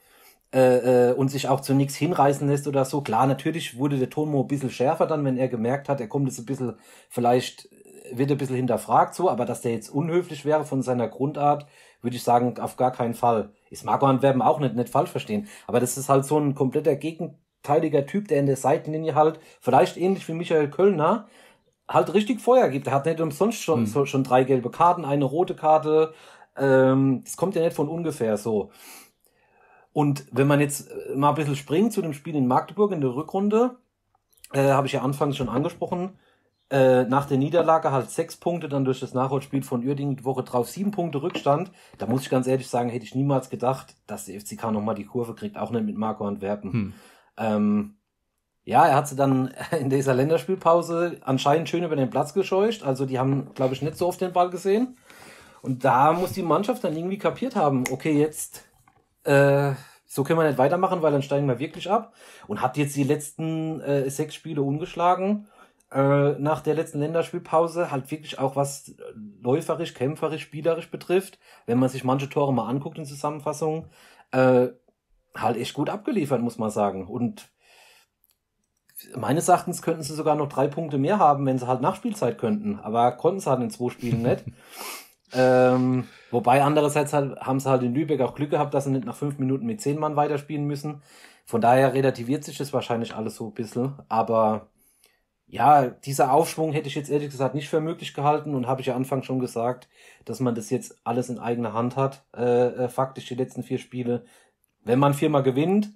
äh, äh, und sich auch zu nichts hinreißen lässt oder so. Klar, natürlich wurde der Tomo ein bisschen schärfer dann, wenn er gemerkt hat, er kommt jetzt ein bisschen, vielleicht wird ein bisschen hinterfragt so, aber dass der jetzt unhöflich wäre von seiner Grundart, würde ich sagen, auf gar keinen Fall. Ich mag Antwerpen auch nicht, nicht falsch verstehen, aber das ist halt so ein kompletter gegenteiliger Typ, der in der Seitenlinie halt, vielleicht ähnlich wie Michael Kölner, halt richtig Feuer gibt. Er hat nicht umsonst schon, hm. so, schon drei gelbe Karten, eine rote Karte. Ähm, das kommt ja nicht von ungefähr so. Und wenn man jetzt äh, mal ein bisschen springt zu dem Spiel in Magdeburg in der Rückrunde, äh, habe ich ja anfangs schon angesprochen, äh, nach der Niederlage halt sechs Punkte, dann durch das Nachholspiel von Uerdingen die Woche drauf sieben Punkte Rückstand. Da muss ich ganz ehrlich sagen, hätte ich niemals gedacht, dass der FCK nochmal die Kurve kriegt, auch nicht mit Marco Antwerpen. Hm. Ähm, ja, er hat sie dann in dieser Länderspielpause anscheinend schön über den Platz gescheucht. Also die haben, glaube ich, nicht so oft den Ball gesehen. Und da muss die Mannschaft dann irgendwie kapiert haben, okay, jetzt äh, so können wir nicht weitermachen, weil dann steigen wir wirklich ab. Und hat jetzt die letzten äh, sechs Spiele ungeschlagen. Äh, nach der letzten Länderspielpause halt wirklich auch was läuferisch, kämpferisch, spielerisch betrifft. Wenn man sich manche Tore mal anguckt in Zusammenfassung, äh, halt echt gut abgeliefert, muss man sagen. Und meines Erachtens könnten sie sogar noch drei Punkte mehr haben, wenn sie halt Nachspielzeit könnten. Aber konnten sie halt in zwei Spielen nicht. Ähm, wobei andererseits haben sie halt in Lübeck auch Glück gehabt, dass sie nicht nach fünf Minuten mit zehn Mann weiterspielen müssen. Von daher relativiert sich das wahrscheinlich alles so ein bisschen. Aber ja, dieser Aufschwung hätte ich jetzt ehrlich gesagt nicht für möglich gehalten und habe ich ja Anfang schon gesagt, dass man das jetzt alles in eigener Hand hat. Äh, äh, faktisch die letzten vier Spiele. Wenn man viermal gewinnt,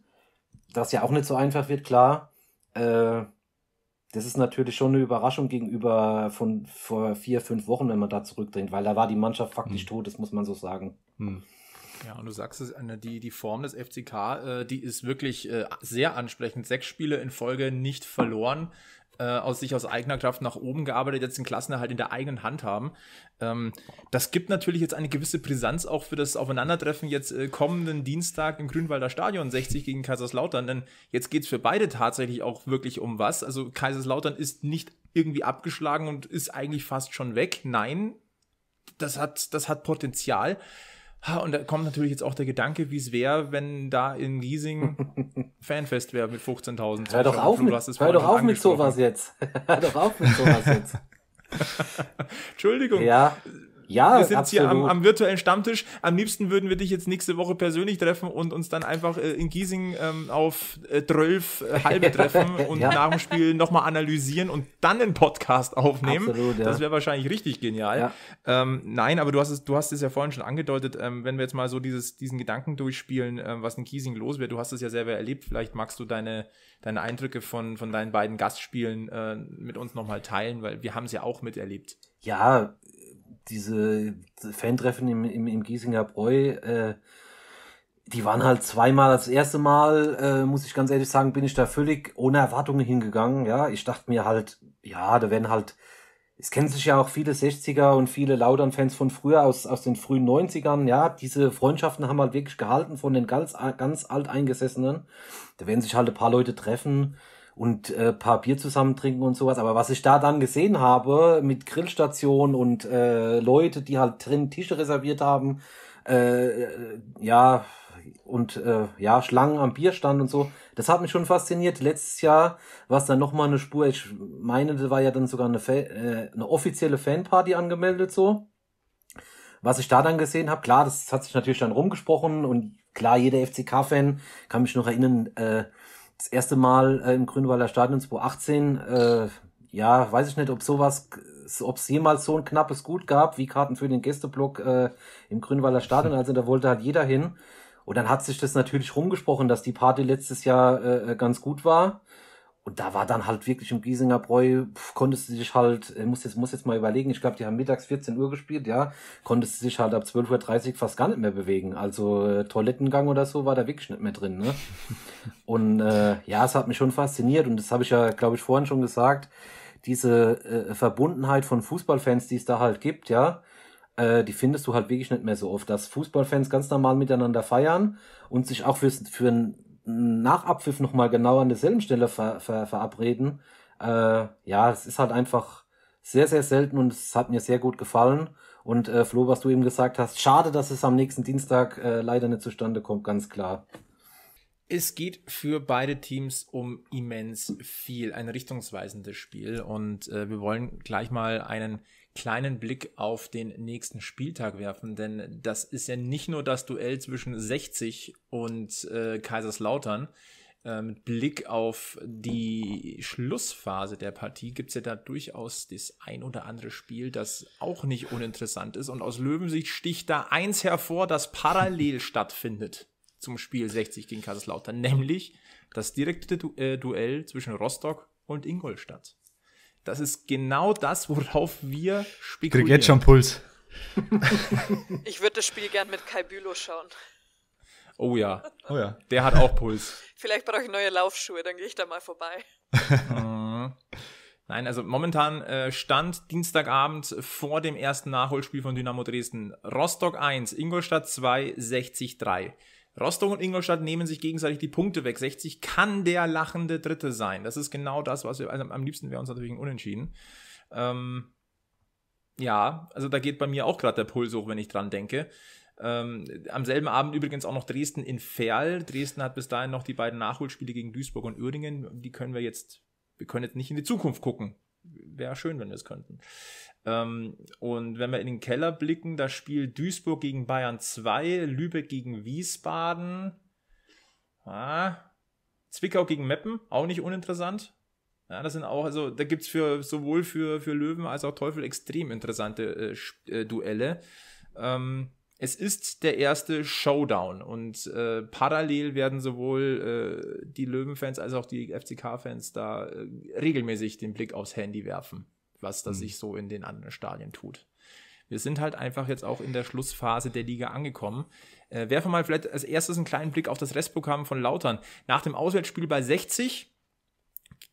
das ja auch nicht so einfach wird, klar. Äh, das ist natürlich schon eine Überraschung gegenüber von vor vier, fünf Wochen, wenn man da zurückdenkt, weil da war die Mannschaft faktisch mhm. tot, das muss man so sagen. Mhm. Ja, und du sagst es, die, die Form des FCK, äh, die ist wirklich äh, sehr ansprechend. Sechs Spiele in Folge nicht verloren, äh, aus sich aus eigener Kraft nach oben gearbeitet, jetzt den Klassen halt in der eigenen Hand haben. Ähm, das gibt natürlich jetzt eine gewisse Brisanz auch für das Aufeinandertreffen jetzt kommenden Dienstag im Grünwalder Stadion 60 gegen Kaiserslautern, denn jetzt geht es für beide tatsächlich auch wirklich um was. Also Kaiserslautern ist nicht irgendwie abgeschlagen und ist eigentlich fast schon weg. Nein, das hat, das hat Potenzial. Und da kommt natürlich jetzt auch der Gedanke, wie es wäre, wenn da in Giesing Fanfest wäre mit 15.000. Hör doch auf, mit, hör doch auf mit sowas jetzt. hör doch auf mit sowas jetzt. Entschuldigung. Ja. Ja, Wir sind absolut. hier am, am, virtuellen Stammtisch. Am liebsten würden wir dich jetzt nächste Woche persönlich treffen und uns dann einfach äh, in Giesing ähm, auf äh, 12 äh, halbe treffen und ja. nach dem Spiel nochmal analysieren und dann einen Podcast aufnehmen. Absolut, ja. Das wäre wahrscheinlich richtig genial. Ja. Ähm, nein, aber du hast es, du hast es ja vorhin schon angedeutet, ähm, wenn wir jetzt mal so dieses, diesen Gedanken durchspielen, ähm, was in Giesing los wäre. Du hast es ja selber erlebt. Vielleicht magst du deine, deine Eindrücke von, von deinen beiden Gastspielen äh, mit uns nochmal teilen, weil wir haben es ja auch miterlebt. Ja, diese Fantreffen im, im, im Giesinger Bräu, äh, die waren halt zweimal. Das erste Mal, äh, muss ich ganz ehrlich sagen, bin ich da völlig ohne Erwartungen hingegangen. Ja, ich dachte mir halt, ja, da werden halt, es kennen sich ja auch viele 60er und viele Laudern-Fans von früher aus, aus den frühen 90ern. Ja, diese Freundschaften haben halt wirklich gehalten von den ganz, ganz alteingesessenen. Da werden sich halt ein paar Leute treffen und äh, paar Bier zusammen trinken und sowas. Aber was ich da dann gesehen habe mit Grillstation und äh, Leute, die halt drin Tische reserviert haben, äh, äh ja und äh, ja Schlangen am Bierstand und so, das hat mich schon fasziniert. Letztes Jahr war es dann nochmal eine Spur. Ich meine, da war ja dann sogar eine, Fa äh, eine offizielle Fanparty angemeldet so. Was ich da dann gesehen habe, klar, das hat sich natürlich dann rumgesprochen und klar, jeder FCK-Fan kann mich noch erinnern, äh, das erste Mal äh, im Grünwalder Stadion 2018. Äh, ja, weiß ich nicht, ob sowas, ob es jemals so ein knappes Gut gab, wie Karten für den Gästeblock äh, im Grünwalder Stadion. Also da wollte halt jeder hin. Und dann hat sich das natürlich rumgesprochen, dass die Party letztes Jahr äh, äh ganz gut war. Und da war dann halt wirklich im Giesinger Bräu, konntest du dich halt, äh, muss jetzt, muss jetzt mal überlegen, ich glaube, die haben mittags 14 Uhr gespielt, ja, konntest du dich halt ab 12.30 Uhr fast gar nicht mehr bewegen. Also äh, Toilettengang oder so war da wirklich nicht mehr drin. Ne? Und äh, ja, es hat mich schon fasziniert und das habe ich ja, glaube ich, vorhin schon gesagt, diese äh, Verbundenheit von Fußballfans, die es da halt gibt, ja, äh, die findest du halt wirklich nicht mehr so oft, dass Fußballfans ganz normal miteinander feiern und sich auch fürs, für ein nach Abpfiff nochmal genau an derselben Stelle ver, ver, verabreden. Äh, ja, es ist halt einfach sehr, sehr selten und es hat mir sehr gut gefallen. Und äh, Flo, was du eben gesagt hast, schade, dass es am nächsten Dienstag äh, leider nicht zustande kommt, ganz klar. Es geht für beide Teams um immens viel, ein richtungsweisendes Spiel. Und äh, wir wollen gleich mal einen kleinen Blick auf den nächsten Spieltag werfen, denn das ist ja nicht nur das Duell zwischen 60 und äh, Kaiserslautern. Ähm, mit Blick auf die Schlussphase der Partie gibt es ja da durchaus das ein oder andere Spiel, das auch nicht uninteressant ist. Und aus Löwensicht sticht da eins hervor, das parallel stattfindet zum Spiel 60 gegen Kaiserslautern, nämlich das direkte du äh, Duell zwischen Rostock und Ingolstadt. Das ist genau das, worauf wir spekulieren. Krieg jetzt schon Puls. ich würde das Spiel gern mit Kai Bülow schauen. Oh ja. Oh ja. Der hat auch Puls. Vielleicht brauche ich neue Laufschuhe, dann gehe ich da mal vorbei. Mhm. Nein, also momentan äh, stand Dienstagabend vor dem ersten Nachholspiel von Dynamo Dresden Rostock 1, Ingolstadt 2, 60 3. Rostock und Ingolstadt nehmen sich gegenseitig die Punkte weg. 60 kann der lachende Dritte sein. Das ist genau das, was wir, also am liebsten wäre uns natürlich ein Unentschieden. Ähm, ja, also da geht bei mir auch gerade der Puls hoch, wenn ich dran denke. Ähm, am selben Abend übrigens auch noch Dresden in Ferl. Dresden hat bis dahin noch die beiden Nachholspiele gegen Duisburg und Uerdingen. Die können wir jetzt, wir können jetzt nicht in die Zukunft gucken. Wäre schön, wenn wir es könnten. Ähm, und wenn wir in den Keller blicken, da spielt Duisburg gegen Bayern 2, Lübeck gegen Wiesbaden, ah, Zwickau gegen Meppen, auch nicht uninteressant. Ja, das sind auch, also da gibt es für sowohl für, für Löwen als auch Teufel extrem interessante äh, äh, Duelle. Ähm, es ist der erste Showdown und äh, parallel werden sowohl äh, die Löwenfans als auch die FCK-Fans da äh, regelmäßig den Blick aufs Handy werfen was das mhm. sich so in den anderen Stadien tut. Wir sind halt einfach jetzt auch in der Schlussphase der Liga angekommen. Äh, werfen wir mal vielleicht als erstes einen kleinen Blick auf das Restprogramm von Lautern. Nach dem Auswärtsspiel bei 60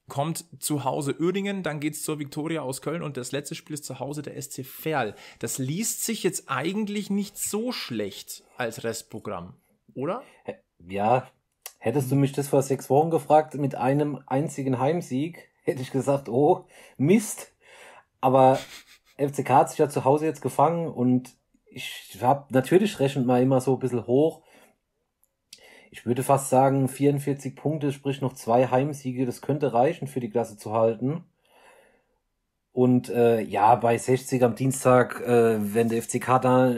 kommt zu Hause Uerdingen, dann geht es zur Viktoria aus Köln und das letzte Spiel ist zu Hause der SC Verl. Das liest sich jetzt eigentlich nicht so schlecht als Restprogramm, oder? Ja, hättest du hm. mich das vor sechs Wochen gefragt mit einem einzigen Heimsieg, hätte ich gesagt, oh Mist, aber FCK hat sich ja zu Hause jetzt gefangen und ich habe natürlich rechnet mal immer so ein bisschen hoch. Ich würde fast sagen, 44 Punkte, sprich noch zwei Heimsiege, das könnte reichen für die Klasse zu halten. Und äh, ja, bei 60 am Dienstag, äh, wenn der FCK da,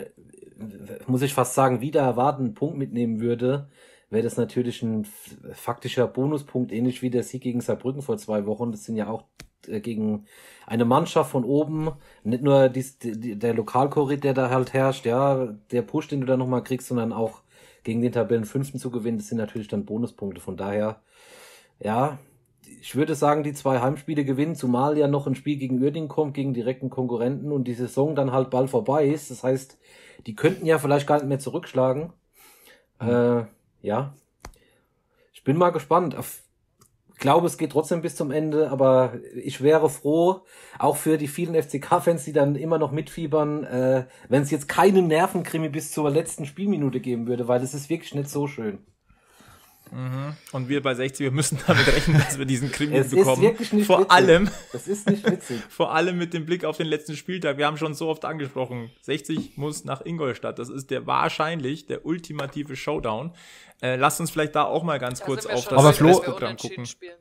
muss ich fast sagen, wieder erwarten, einen Punkt mitnehmen würde, wäre das natürlich ein faktischer Bonuspunkt, ähnlich wie der Sieg gegen Saarbrücken vor zwei Wochen. Das sind ja auch äh, gegen eine Mannschaft von oben, nicht nur dies, die, der Lokalkorit, der da halt herrscht, ja, der Push, den du da nochmal kriegst, sondern auch gegen den Tabellenfünften zu gewinnen, das sind natürlich dann Bonuspunkte. Von daher, ja, ich würde sagen, die zwei Heimspiele gewinnen, zumal ja noch ein Spiel gegen Uerdingen kommt, gegen direkten Konkurrenten und die Saison dann halt bald vorbei ist. Das heißt, die könnten ja vielleicht gar nicht mehr zurückschlagen. Mhm. Äh, ja, ich bin mal gespannt. Auf glaube, es geht trotzdem bis zum Ende, aber ich wäre froh, auch für die vielen FCK-Fans, die dann immer noch mitfiebern, äh, wenn es jetzt keine Nervenkrimi bis zur letzten Spielminute geben würde, weil es ist wirklich nicht so schön. Mhm. Und wir bei 60, wir müssen damit rechnen, dass wir diesen Krimi es bekommen. Ist wirklich nicht Vor witzig. allem. Das ist nicht witzig. Vor allem mit dem Blick auf den letzten Spieltag. Wir haben schon so oft angesprochen. 60 muss nach Ingolstadt. Das ist der wahrscheinlich der ultimative Showdown. Äh, lasst uns vielleicht da auch mal ganz da kurz auf das aber Programm gucken. Spielen.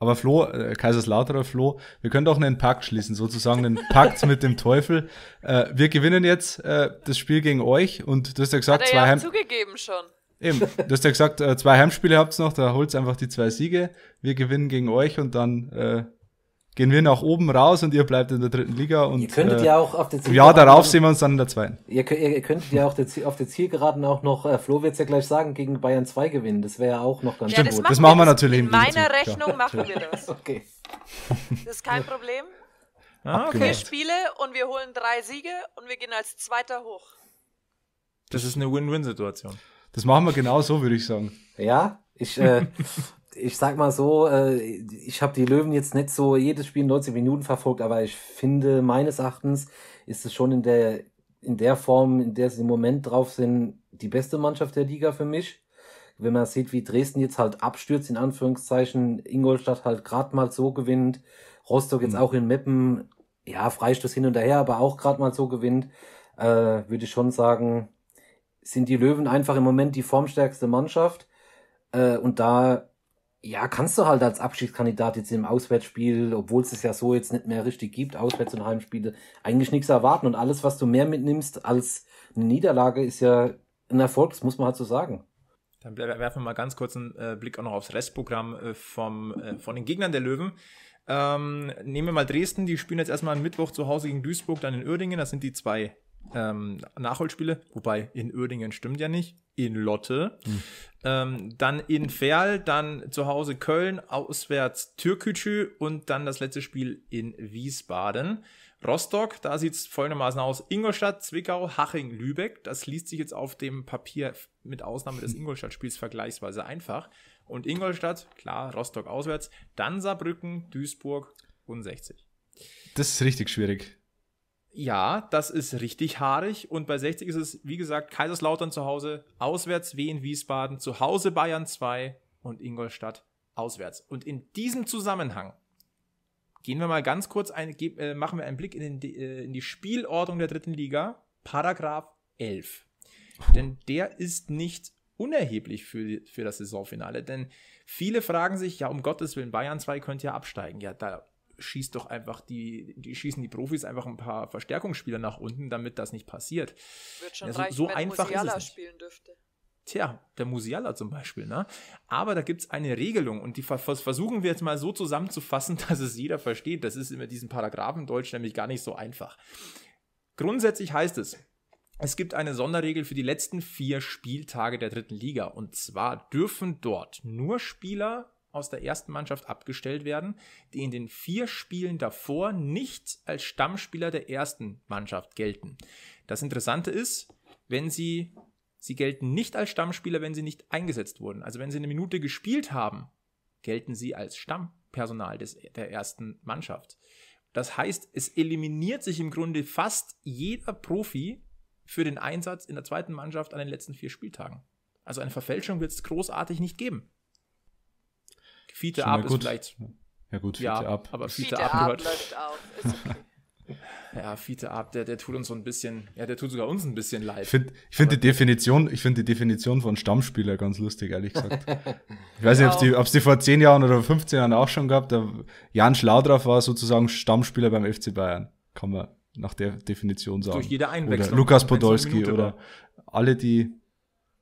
Aber Flo, äh, Kaiserslauterer Flo, wir können doch einen Pakt schließen, sozusagen einen Pakt mit dem Teufel. Äh, wir gewinnen jetzt äh, das Spiel gegen euch und du hast ja gesagt, Hat er zwei ja zugegeben schon. Eben, du hast ja gesagt, äh, zwei Heimspiele habt ihr noch, da holt einfach die zwei Siege. Wir gewinnen gegen euch und dann äh, gehen wir nach oben raus und ihr bleibt in der dritten Liga. Und, ihr könntet äh, ja auch auf der Zielgeraden... Ja, darauf sehen wir uns dann in der zweiten. Ihr, ihr, ihr könntet ja auch der, auf der Zielgeraden auch noch, äh, Flo es ja gleich sagen, gegen Bayern 2 gewinnen. Das wäre ja auch noch ganz ja, gut. Das machen, das machen wir, wir natürlich. In meiner Zug, Rechnung ja. machen wir das. okay. Das ist kein Problem. Ah, okay. Vier Spiele und wir holen drei Siege und wir gehen als Zweiter hoch. Das ist eine Win-Win-Situation. Das machen wir genau so, würde ich sagen. Ja, ich, äh, ich sag mal so, äh, ich habe die Löwen jetzt nicht so jedes Spiel 90 Minuten verfolgt, aber ich finde, meines Erachtens ist es schon in der, in der Form, in der sie im Moment drauf sind, die beste Mannschaft der Liga für mich. Wenn man sieht, wie Dresden jetzt halt abstürzt, in Anführungszeichen, Ingolstadt halt gerade mal so gewinnt, Rostock jetzt mhm. auch in Meppen, ja, Freistoß hin und her, aber auch gerade mal so gewinnt, äh, würde ich schon sagen, sind die Löwen einfach im Moment die formstärkste Mannschaft. Äh, und da, ja, kannst du halt als Abschiedskandidat jetzt im Auswärtsspiel, obwohl es es ja so jetzt nicht mehr richtig gibt, Auswärts- und Heimspiele, eigentlich nichts erwarten. Und alles, was du mehr mitnimmst als eine Niederlage, ist ja ein Erfolg, das muss man halt so sagen. Dann werfen wir mal ganz kurz einen äh, Blick auch noch aufs Restprogramm äh, vom, äh, von den Gegnern der Löwen. Ähm, nehmen wir mal Dresden, die spielen jetzt erstmal am Mittwoch zu Hause gegen Duisburg, dann in Uerdingen, das sind die zwei ähm, Nachholspiele, wobei in Uerdingen stimmt ja nicht, in Lotte, hm. ähm, dann in Ferl, dann zu Hause Köln, auswärts Türkütschü und dann das letzte Spiel in Wiesbaden. Rostock, da sieht es folgendermaßen aus. Ingolstadt, Zwickau, Haching, Lübeck. Das liest sich jetzt auf dem Papier mit Ausnahme des hm. Ingolstadt-Spiels vergleichsweise einfach. Und Ingolstadt, klar, Rostock auswärts, dann Saarbrücken, Duisburg und 60. Das ist richtig schwierig. Ja, das ist richtig haarig. Und bei 60 ist es, wie gesagt, Kaiserslautern zu Hause, auswärts Wien, Wiesbaden, zu Hause Bayern 2 und Ingolstadt auswärts. Und in diesem Zusammenhang gehen wir mal ganz kurz ein, äh, machen wir einen Blick in, den, äh, in die Spielordnung der dritten Liga, Paragraph 11. Denn der ist nicht unerheblich für, für das Saisonfinale. Denn viele fragen sich, ja, um Gottes Willen, Bayern 2 könnte ja absteigen. Ja, da schießt doch einfach die, die schießen die Profis einfach ein paar Verstärkungsspieler nach unten, damit das nicht passiert. Wird schon ja, so, reichen, so einfach Musiala ist es spielen dürfte. Tja, der Musiala zum Beispiel, ne? Aber da gibt es eine Regelung und die versuchen wir jetzt mal so zusammenzufassen, dass es jeder versteht. Das ist immer diesen Paragraphen Deutsch nämlich gar nicht so einfach. Grundsätzlich heißt es, es gibt eine Sonderregel für die letzten vier Spieltage der dritten Liga. Und zwar dürfen dort nur Spieler aus der ersten Mannschaft abgestellt werden, die in den vier Spielen davor nicht als Stammspieler der ersten Mannschaft gelten. Das Interessante ist, wenn sie, sie gelten nicht als Stammspieler, wenn sie nicht eingesetzt wurden. Also wenn sie eine Minute gespielt haben, gelten sie als Stammpersonal des, der ersten Mannschaft. Das heißt, es eliminiert sich im Grunde fast jeder Profi für den Einsatz in der zweiten Mannschaft an den letzten vier Spieltagen. Also eine Verfälschung wird es großartig nicht geben. Fiete ab ist vielleicht. Ja, gut, Fiete ja, ab. Aber Fiete, ab, gehört. Ja, Fiete ab, der, der tut uns so ein bisschen, ja, der tut sogar uns ein bisschen leid. Ich finde ich find die, Definition, ich find die Definition von Stammspieler ganz lustig, ehrlich gesagt. Ich weiß genau. nicht, ob es die, die, vor 10 Jahren oder 15 Jahren auch schon gab. Der Jan Schlaudraff war sozusagen Stammspieler beim FC Bayern, kann man nach der Definition sagen. Durch jede Einwechslung. Oder Lukas Podolski oder alle, die,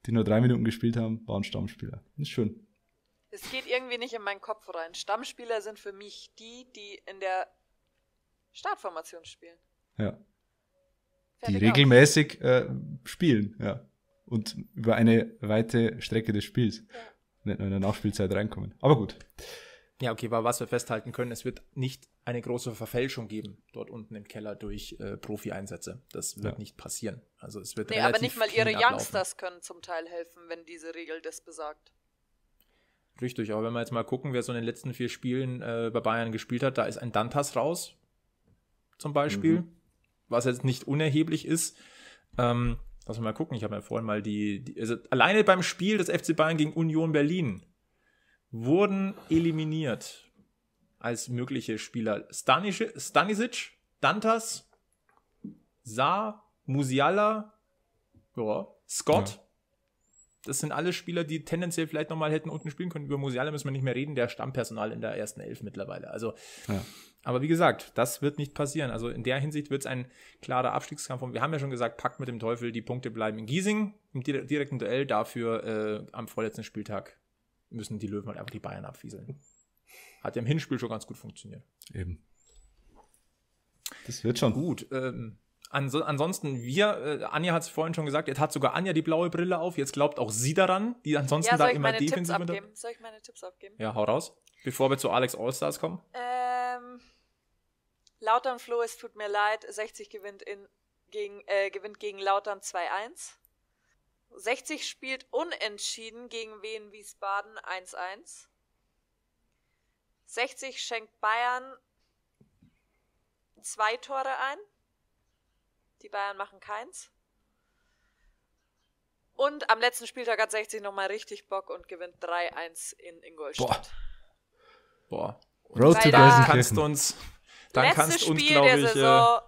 die nur drei Minuten gespielt haben, waren Stammspieler. ist schön es geht irgendwie nicht in meinen Kopf rein. Stammspieler sind für mich die, die in der Startformation spielen. Ja. Fertig die regelmäßig äh, spielen, ja. Und über eine weite Strecke des Spiels. Ja. Nicht nur in der Nachspielzeit reinkommen. Aber gut. Ja, okay, aber was wir festhalten können, es wird nicht eine große Verfälschung geben dort unten im Keller durch äh, Profi-Einsätze. Das wird ja. nicht passieren. Also es wird nee, relativ aber nicht mal ihre Youngsters können zum Teil helfen, wenn diese Regel das besagt. Richtig, aber wenn wir jetzt mal gucken, wer so in den letzten vier Spielen äh, bei Bayern gespielt hat, da ist ein Dantas raus, zum Beispiel, mhm. was jetzt nicht unerheblich ist. Ähm, lass mal gucken, ich habe ja vorhin mal die, die also alleine beim Spiel des FC Bayern gegen Union Berlin wurden eliminiert als mögliche Spieler Stanis, Stanisic, Dantas, Saar, Musiala, ja, Scott, ja das sind alle Spieler, die tendenziell vielleicht nochmal hätten unten spielen können. Über Musiala müssen wir nicht mehr reden, der Stammpersonal in der ersten Elf mittlerweile. Also, ja. aber wie gesagt, das wird nicht passieren. Also in der Hinsicht wird es ein klarer Abstiegskampf. Und wir haben ja schon gesagt, packt mit dem Teufel, die Punkte bleiben in Giesing im direkten Duell. Dafür äh, am vorletzten Spieltag müssen die Löwen halt einfach die Bayern abfieseln. Hat ja im Hinspiel schon ganz gut funktioniert. Eben. Das wird schon. Gut. Ähm, Ans ansonsten, wir, äh, Anja hat es vorhin schon gesagt, jetzt hat sogar Anja die blaue Brille auf, jetzt glaubt auch sie daran, die ansonsten ja, da immer defensiv abgeben? Soll ich meine Tipps abgeben? Ja, hau raus. Bevor wir zu Alex Allstars kommen. Ähm, Lautern Flo, es tut mir leid, 60 gewinnt, in, gegen, äh, gewinnt gegen Lautern 2-1. 60 spielt unentschieden gegen Wien Wiesbaden 1-1. 60 schenkt Bayern zwei Tore ein. Die Bayern machen keins. Und am letzten Spieltag hat 60 nochmal richtig Bock und gewinnt 3-1 in Ingolstadt. Boah. Boah. Road to dann kannst du uns, dann Letztes kannst du uns, glaube ich. Äh, Saison,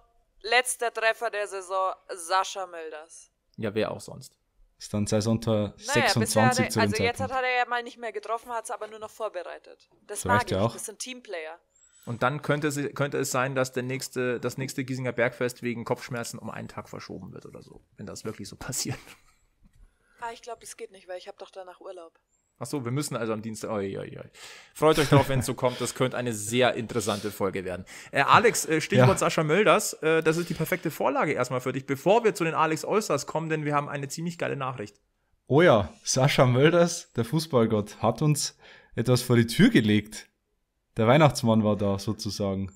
äh, letzter Treffer der Saison, Sascha Mölders. Ja, wer auch sonst. Ist dann Saisontor 26 naja, er, zu dem Also Zeitpunkt. jetzt hat er ja mal nicht mehr getroffen, hat es aber nur noch vorbereitet. Das Zu mag ich, ja auch. das sind Teamplayer. Und dann könnte es, könnte es sein, dass der nächste, das nächste Giesinger Bergfest wegen Kopfschmerzen um einen Tag verschoben wird oder so, wenn das wirklich so passiert. Ah, ich glaube, das geht nicht, weil ich habe doch danach Urlaub. Ach so, wir müssen also am Dienstag. Oi, oi, oi. Freut euch drauf, wenn es so kommt. Das könnte eine sehr interessante Folge werden. Äh, Alex, äh, Stichwort ja. Sascha Mölders. Äh, das ist die perfekte Vorlage erstmal für dich, bevor wir zu den Alex Äußers kommen, denn wir haben eine ziemlich geile Nachricht. Oh ja, Sascha Mölders, der Fußballgott, hat uns etwas vor die Tür gelegt. Der Weihnachtsmann war da sozusagen.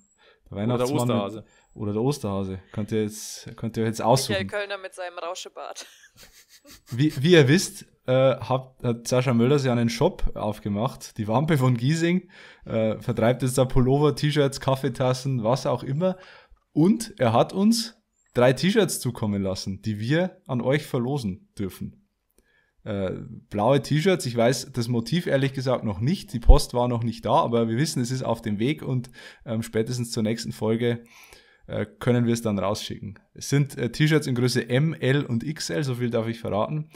Der Weihnachtsmann oder der Osterhase. Oder der Osterhase. Könnt ihr jetzt, könnt ihr jetzt aussuchen. Michael Kölner mit seinem Rauschebart. Wie, wie ihr wisst, äh, hat, hat Sascha Mölders sich einen Shop aufgemacht. Die Wampe von Giesing äh, vertreibt jetzt da Pullover, T-Shirts, Kaffeetassen, was auch immer. Und er hat uns drei T-Shirts zukommen lassen, die wir an euch verlosen dürfen. Äh, blaue T-Shirts. Ich weiß das Motiv ehrlich gesagt noch nicht. Die Post war noch nicht da, aber wir wissen, es ist auf dem Weg und ähm, spätestens zur nächsten Folge äh, können wir es dann rausschicken. Es sind äh, T-Shirts in Größe M, L und XL, so viel darf ich verraten.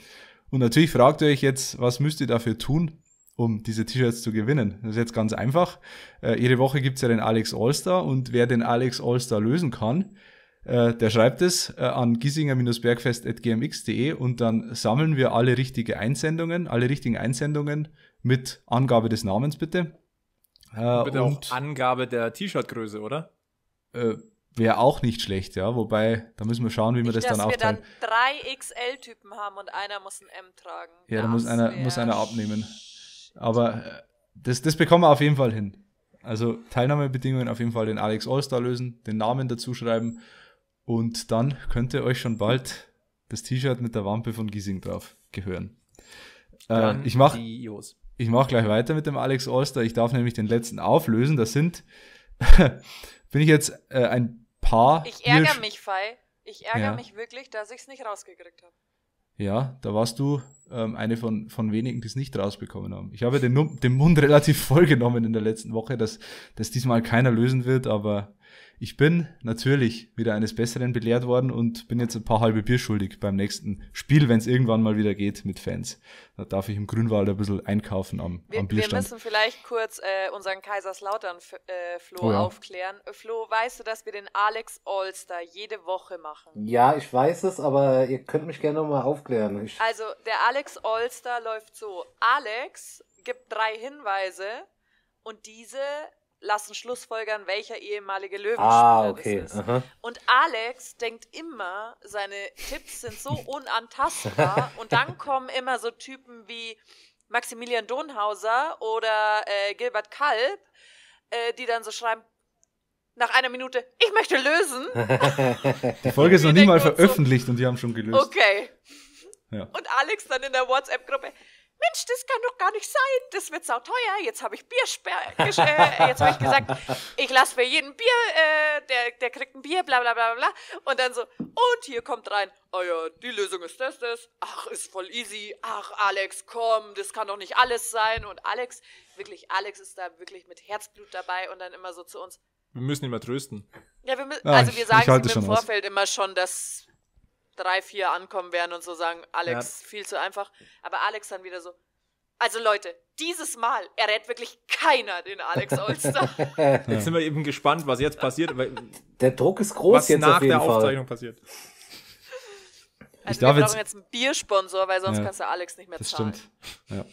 Und natürlich fragt ihr euch jetzt, was müsst ihr dafür tun, um diese T-Shirts zu gewinnen? Das ist jetzt ganz einfach. Äh, jede Woche gibt es ja den Alex Allstar und wer den Alex Allstar lösen kann, äh, der schreibt es äh, an giesinger bergfestgmxde und dann sammeln wir alle richtigen Einsendungen, alle richtigen Einsendungen mit Angabe des Namens bitte. Äh, bitte und auch Angabe der T-Shirt-Größe, oder? Äh, Wäre auch nicht schlecht, ja. Wobei, da müssen wir schauen, wie wir das dann aufteilen. Dass wir dann drei XL-Typen haben und einer muss ein M tragen. Ja, da muss einer, muss einer abnehmen. Aber äh, das, das bekommen wir auf jeden Fall hin. Also Teilnahmebedingungen auf jeden Fall den Alex Allstar lösen, den Namen dazu schreiben und dann könnte euch schon bald das T-Shirt mit der Wampe von Giesing drauf gehören. Äh, ich mache mach gleich weiter mit dem Alex Olster. Ich darf nämlich den letzten auflösen. Das sind, bin ich jetzt äh, ein paar. Ich ärgere mich, Fei. Ich ärgere ja. mich wirklich, dass ich es nicht rausgekriegt habe. Ja, da warst du ähm, eine von, von wenigen, die es nicht rausbekommen haben. Ich habe den, den Mund relativ voll genommen in der letzten Woche, dass das diesmal keiner lösen wird, aber ich bin natürlich wieder eines Besseren belehrt worden und bin jetzt ein paar halbe Bier schuldig beim nächsten Spiel, wenn es irgendwann mal wieder geht mit Fans. Da darf ich im Grünwald ein bisschen einkaufen am, wir, am Bierstand. Wir müssen vielleicht kurz äh, unseren Kaiserslautern äh, Flo oh ja. aufklären. Äh, Flo, weißt du, dass wir den Alex Allstar jede Woche machen? Ja, ich weiß es, aber ihr könnt mich gerne nochmal aufklären. Ich also der Alex Allstar läuft so. Alex gibt drei Hinweise und diese lassen schlussfolgern, welcher ehemalige Löwenspieler ah, okay. das ist. Aha. Und Alex denkt immer, seine Tipps sind so unantastbar. und dann kommen immer so Typen wie Maximilian Donhauser oder äh, Gilbert Kalb, äh, die dann so schreiben, nach einer Minute, ich möchte lösen. die Folge ist noch nie mal veröffentlicht so, und die haben schon gelöst. Okay. Ja. Und Alex dann in der WhatsApp-Gruppe, Mensch, das kann doch gar nicht sein, das wird sau teuer, jetzt habe ich Biersperre, äh, jetzt habe ich gesagt, ich lasse mir jeden Bier, äh, der, der kriegt ein Bier, bla bla bla bla. Und dann so, und hier kommt rein, oh ja, die Lösung ist das, das, ach, ist voll easy, ach, Alex, komm, das kann doch nicht alles sein. Und Alex, wirklich, Alex ist da wirklich mit Herzblut dabei und dann immer so zu uns. Wir müssen ihn mal trösten. Ja, wir müssen, ah, also wir sagen es ihm im Vorfeld aus. immer schon, dass drei, vier ankommen werden und so sagen, Alex, ja. viel zu einfach. Aber Alex dann wieder so, also Leute, dieses Mal errät wirklich keiner den Alex Olster. jetzt sind wir eben gespannt, was jetzt passiert. Der Druck ist groß was jetzt nach auf jeden der Fall. Aufzeichnung passiert. Also ich wir brauchen jetzt, jetzt einen Biersponsor, weil sonst ja, kannst du Alex nicht mehr das Stimmt. Ja.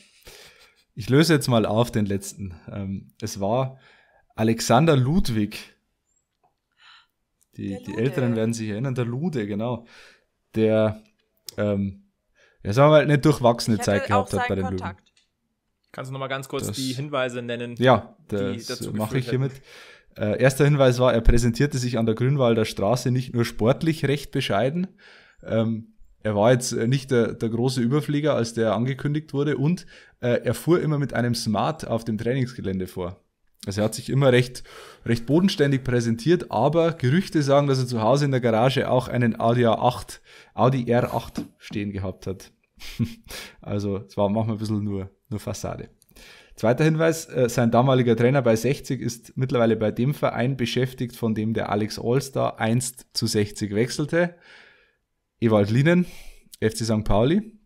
Ich löse jetzt mal auf den letzten. Ähm, es war Alexander Ludwig. Die, die Älteren werden sich erinnern, der Lude, genau der, ähm, ja, sagen wir mal, eine durchwachsene Zeit gehabt hat bei den Kontakt. Löwen. Kannst du nochmal ganz kurz das, die Hinweise nennen? Ja, das mache ich hiermit. Äh, erster Hinweis war, er präsentierte sich an der Grünwalder Straße nicht nur sportlich recht bescheiden. Ähm, er war jetzt äh, nicht der, der, große Überflieger, als der angekündigt wurde, und äh, er fuhr immer mit einem Smart auf dem Trainingsgelände vor. Also er hat sich immer recht, recht bodenständig präsentiert, aber Gerüchte sagen, dass er zu Hause in der Garage auch einen Audi a 8 Audi R8 stehen gehabt hat. also es war manchmal ein bisschen nur, nur Fassade. Zweiter Hinweis, äh, sein damaliger Trainer bei 60 ist mittlerweile bei dem Verein beschäftigt, von dem der Alex Allstar einst zu 60 wechselte. Ewald Lienen, FC St. Pauli.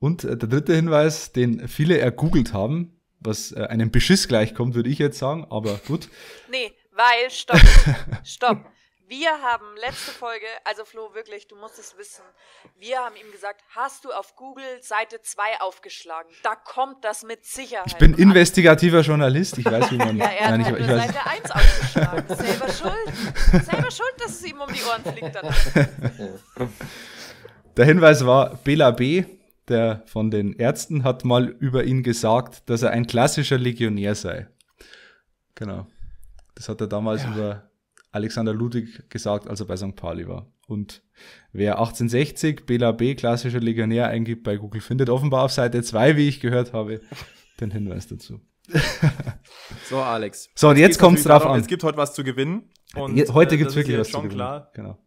Und äh, der dritte Hinweis, den viele ergoogelt haben, was äh, einem Beschiss gleichkommt, würde ich jetzt sagen, aber gut. Nee, weil, stopp, stopp. Wir haben letzte Folge, also Flo, wirklich, du musst es wissen. Wir haben ihm gesagt, hast du auf Google Seite 2 aufgeschlagen? Da kommt das mit Sicherheit. Ich bin an. investigativer Journalist, ich weiß, wie man. ja, er nein, hat ich, halt ich Seite 1 aufgeschlagen. Selber schuld. Selber schuld, dass es ihm um die Ohren fliegt danach. Der Hinweis war Bela B der von den Ärzten, hat mal über ihn gesagt, dass er ein klassischer Legionär sei. Genau. Das hat er damals ja. über Alexander Ludwig gesagt, als er bei St. Pauli war. Und wer 1860 BLAB klassischer Legionär eingibt bei Google, findet offenbar auf Seite 2, wie ich gehört habe, den Hinweis dazu. so, Alex. So, und jetzt, jetzt kommt es drauf an. Es gibt heute was zu gewinnen. Und, heute äh, gibt es wirklich was zu gewinnen. Klar. Genau.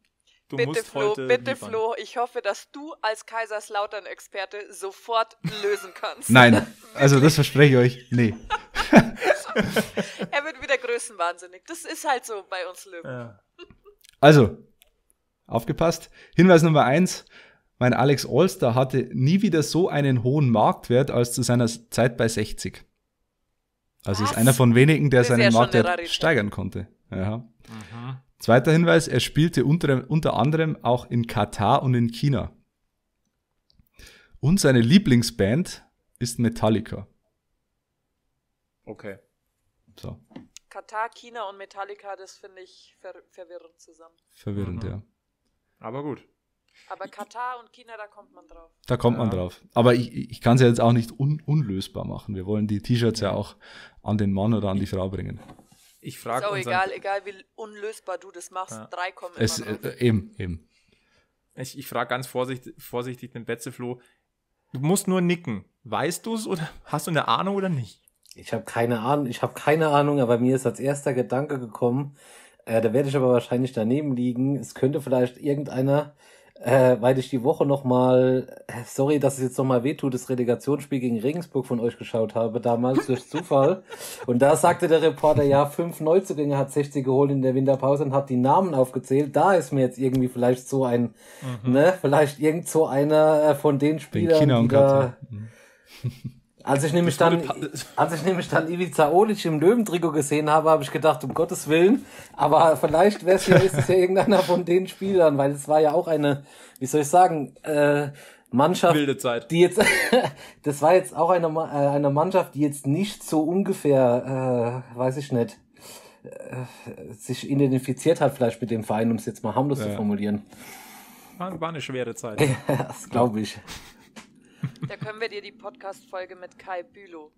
Du bitte Flo, bitte liefern. Flo, ich hoffe, dass du als Kaiserslautern-Experte sofort lösen kannst. Nein, also das verspreche ich euch, nee. er wird wieder größenwahnsinnig. Das ist halt so bei uns Löwen. Ja. Also, aufgepasst. Hinweis Nummer eins. Mein Alex Allstar hatte nie wieder so einen hohen Marktwert als zu seiner Zeit bei 60. Also Was? ist einer von wenigen, der das seinen Marktwert steigern konnte. Ja. Aha. Mhm. Zweiter Hinweis, er spielte unter, unter anderem auch in Katar und in China. Und seine Lieblingsband ist Metallica. Okay. So. Katar, China und Metallica, das finde ich ver verwirrend zusammen. Verwirrend, mhm. ja. Aber gut. Aber Katar und China, da kommt man drauf. Da kommt ja. man drauf. Aber ich, ich kann es ja jetzt auch nicht un unlösbar machen. Wir wollen die T-Shirts ja. ja auch an den Mann oder an die Frau bringen ich frage Ist auch egal, egal wie unlösbar du das machst, ja. drei kommen immer äh, Eben, eben. Ich, ich frage ganz vorsichtig, vorsichtig den Betzeflo, du musst nur nicken. Weißt du es oder hast du eine Ahnung oder nicht? Ich habe keine Ahnung, ich habe keine Ahnung, aber mir ist als erster Gedanke gekommen, äh, da werde ich aber wahrscheinlich daneben liegen. Es könnte vielleicht irgendeiner äh, weil ich die Woche nochmal, äh, sorry, dass es jetzt nochmal wehtut, das Relegationsspiel gegen Regensburg von euch geschaut habe, damals durch Zufall. Und da sagte der Reporter, ja, fünf Neuzugänge hat 60 geholt in der Winterpause und hat die Namen aufgezählt. Da ist mir jetzt irgendwie vielleicht so ein, mhm. ne, vielleicht irgend so einer äh, von den Spielern, den die da, Als ich nämlich dann, als ich nämlich dann Ivica Olic im Löwentrikot gesehen habe, habe ich gedacht, um Gottes Willen, aber vielleicht wär's ja, ist es ja irgendeiner von den Spielern, weil es war ja auch eine, wie soll ich sagen, äh, Mannschaft, Wilde Zeit. die jetzt, das war jetzt auch eine, äh, eine Mannschaft, die jetzt nicht so ungefähr, äh, weiß ich nicht, äh, sich identifiziert hat vielleicht mit dem Verein, um es jetzt mal harmlos ja. zu formulieren. War, war eine schwere Zeit. ja, das glaube ich. Da können wir dir die Podcast-Folge mit Kai Bülow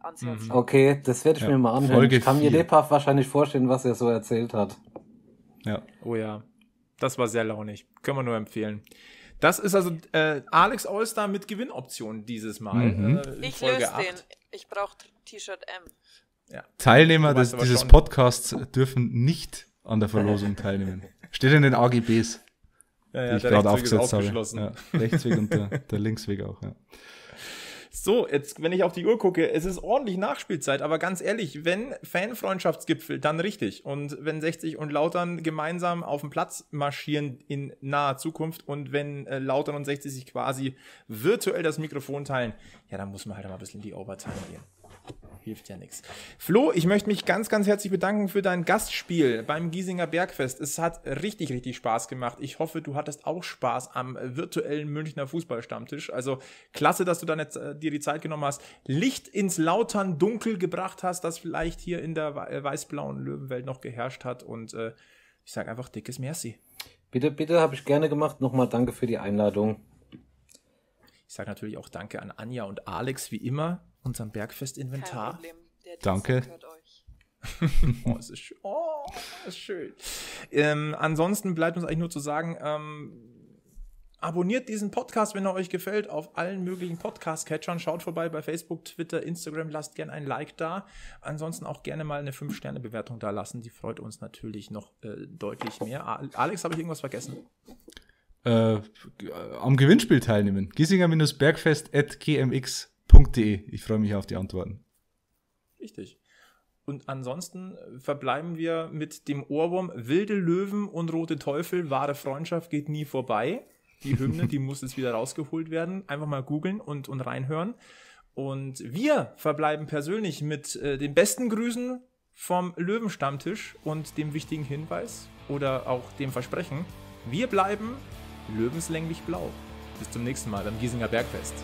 ans Herz mhm. Okay, das werde ich ja. mir mal anhören. Folge ich kann vier. mir lebhaft wahrscheinlich vorstellen, was er so erzählt hat. Ja. Oh ja. Das war sehr launig. Können wir nur empfehlen. Das ist also äh, Alex Allstar mit Gewinnoption dieses Mal. Mhm. Äh, ich löse den. Ich brauche T-Shirt M. Ja. Teilnehmer des, dieses schon. Podcasts dürfen nicht an der Verlosung teilnehmen. Steht in den AGBs ja, ja, die ich gerade aufgesetzt habe. Ja, Rechtsweg und der, der Linksweg auch, ja. So, jetzt, wenn ich auf die Uhr gucke, es ist ordentlich Nachspielzeit, aber ganz ehrlich, wenn Fanfreundschaftsgipfel, dann richtig. Und wenn 60 und Lautern gemeinsam auf dem Platz marschieren in naher Zukunft und wenn äh, Lautern und 60 sich quasi virtuell das Mikrofon teilen, ja, dann muss man halt mal ein bisschen die Overtime gehen hilft ja nichts. Flo, ich möchte mich ganz, ganz herzlich bedanken für dein Gastspiel beim Giesinger Bergfest. Es hat richtig, richtig Spaß gemacht. Ich hoffe, du hattest auch Spaß am virtuellen Münchner Fußballstammtisch. Also klasse, dass du dann jetzt, äh, dir die Zeit genommen hast, Licht ins lautern Dunkel gebracht hast, das vielleicht hier in der äh, weiß-blauen Löwenwelt noch geherrscht hat. Und äh, ich sage einfach dickes Merci. Bitte, bitte, habe ich gerne gemacht. Nochmal danke für die Einladung. Ich sage natürlich auch Danke an Anja und Alex, wie immer unserem Bergfest-Inventar. Danke. oh, es ist, schön. Oh, ist schön. Ähm, ansonsten bleibt uns eigentlich nur zu sagen, ähm, abonniert diesen Podcast, wenn er euch gefällt, auf allen möglichen Podcast-Catchern. Schaut vorbei bei Facebook, Twitter, Instagram. Lasst gerne ein Like da. Ansonsten auch gerne mal eine 5-Sterne-Bewertung da lassen. Die freut uns natürlich noch äh, deutlich mehr. Alex, habe ich irgendwas vergessen? Äh, am Gewinnspiel teilnehmen. giesinger bergfest www.wildwasserpodcast.de. Ich freue mich auf die Antworten. Richtig. Und ansonsten verbleiben wir mit dem Ohrwurm Wilde Löwen und Rote Teufel, wahre Freundschaft geht nie vorbei. Die Hymne, die muss jetzt wieder rausgeholt werden. Einfach mal googeln und, und reinhören. Und wir verbleiben persönlich mit äh, den besten Grüßen vom Löwenstammtisch und dem wichtigen Hinweis oder auch dem Versprechen. Wir bleiben löwenslänglich blau. Bis zum nächsten Mal beim Giesinger Bergfest.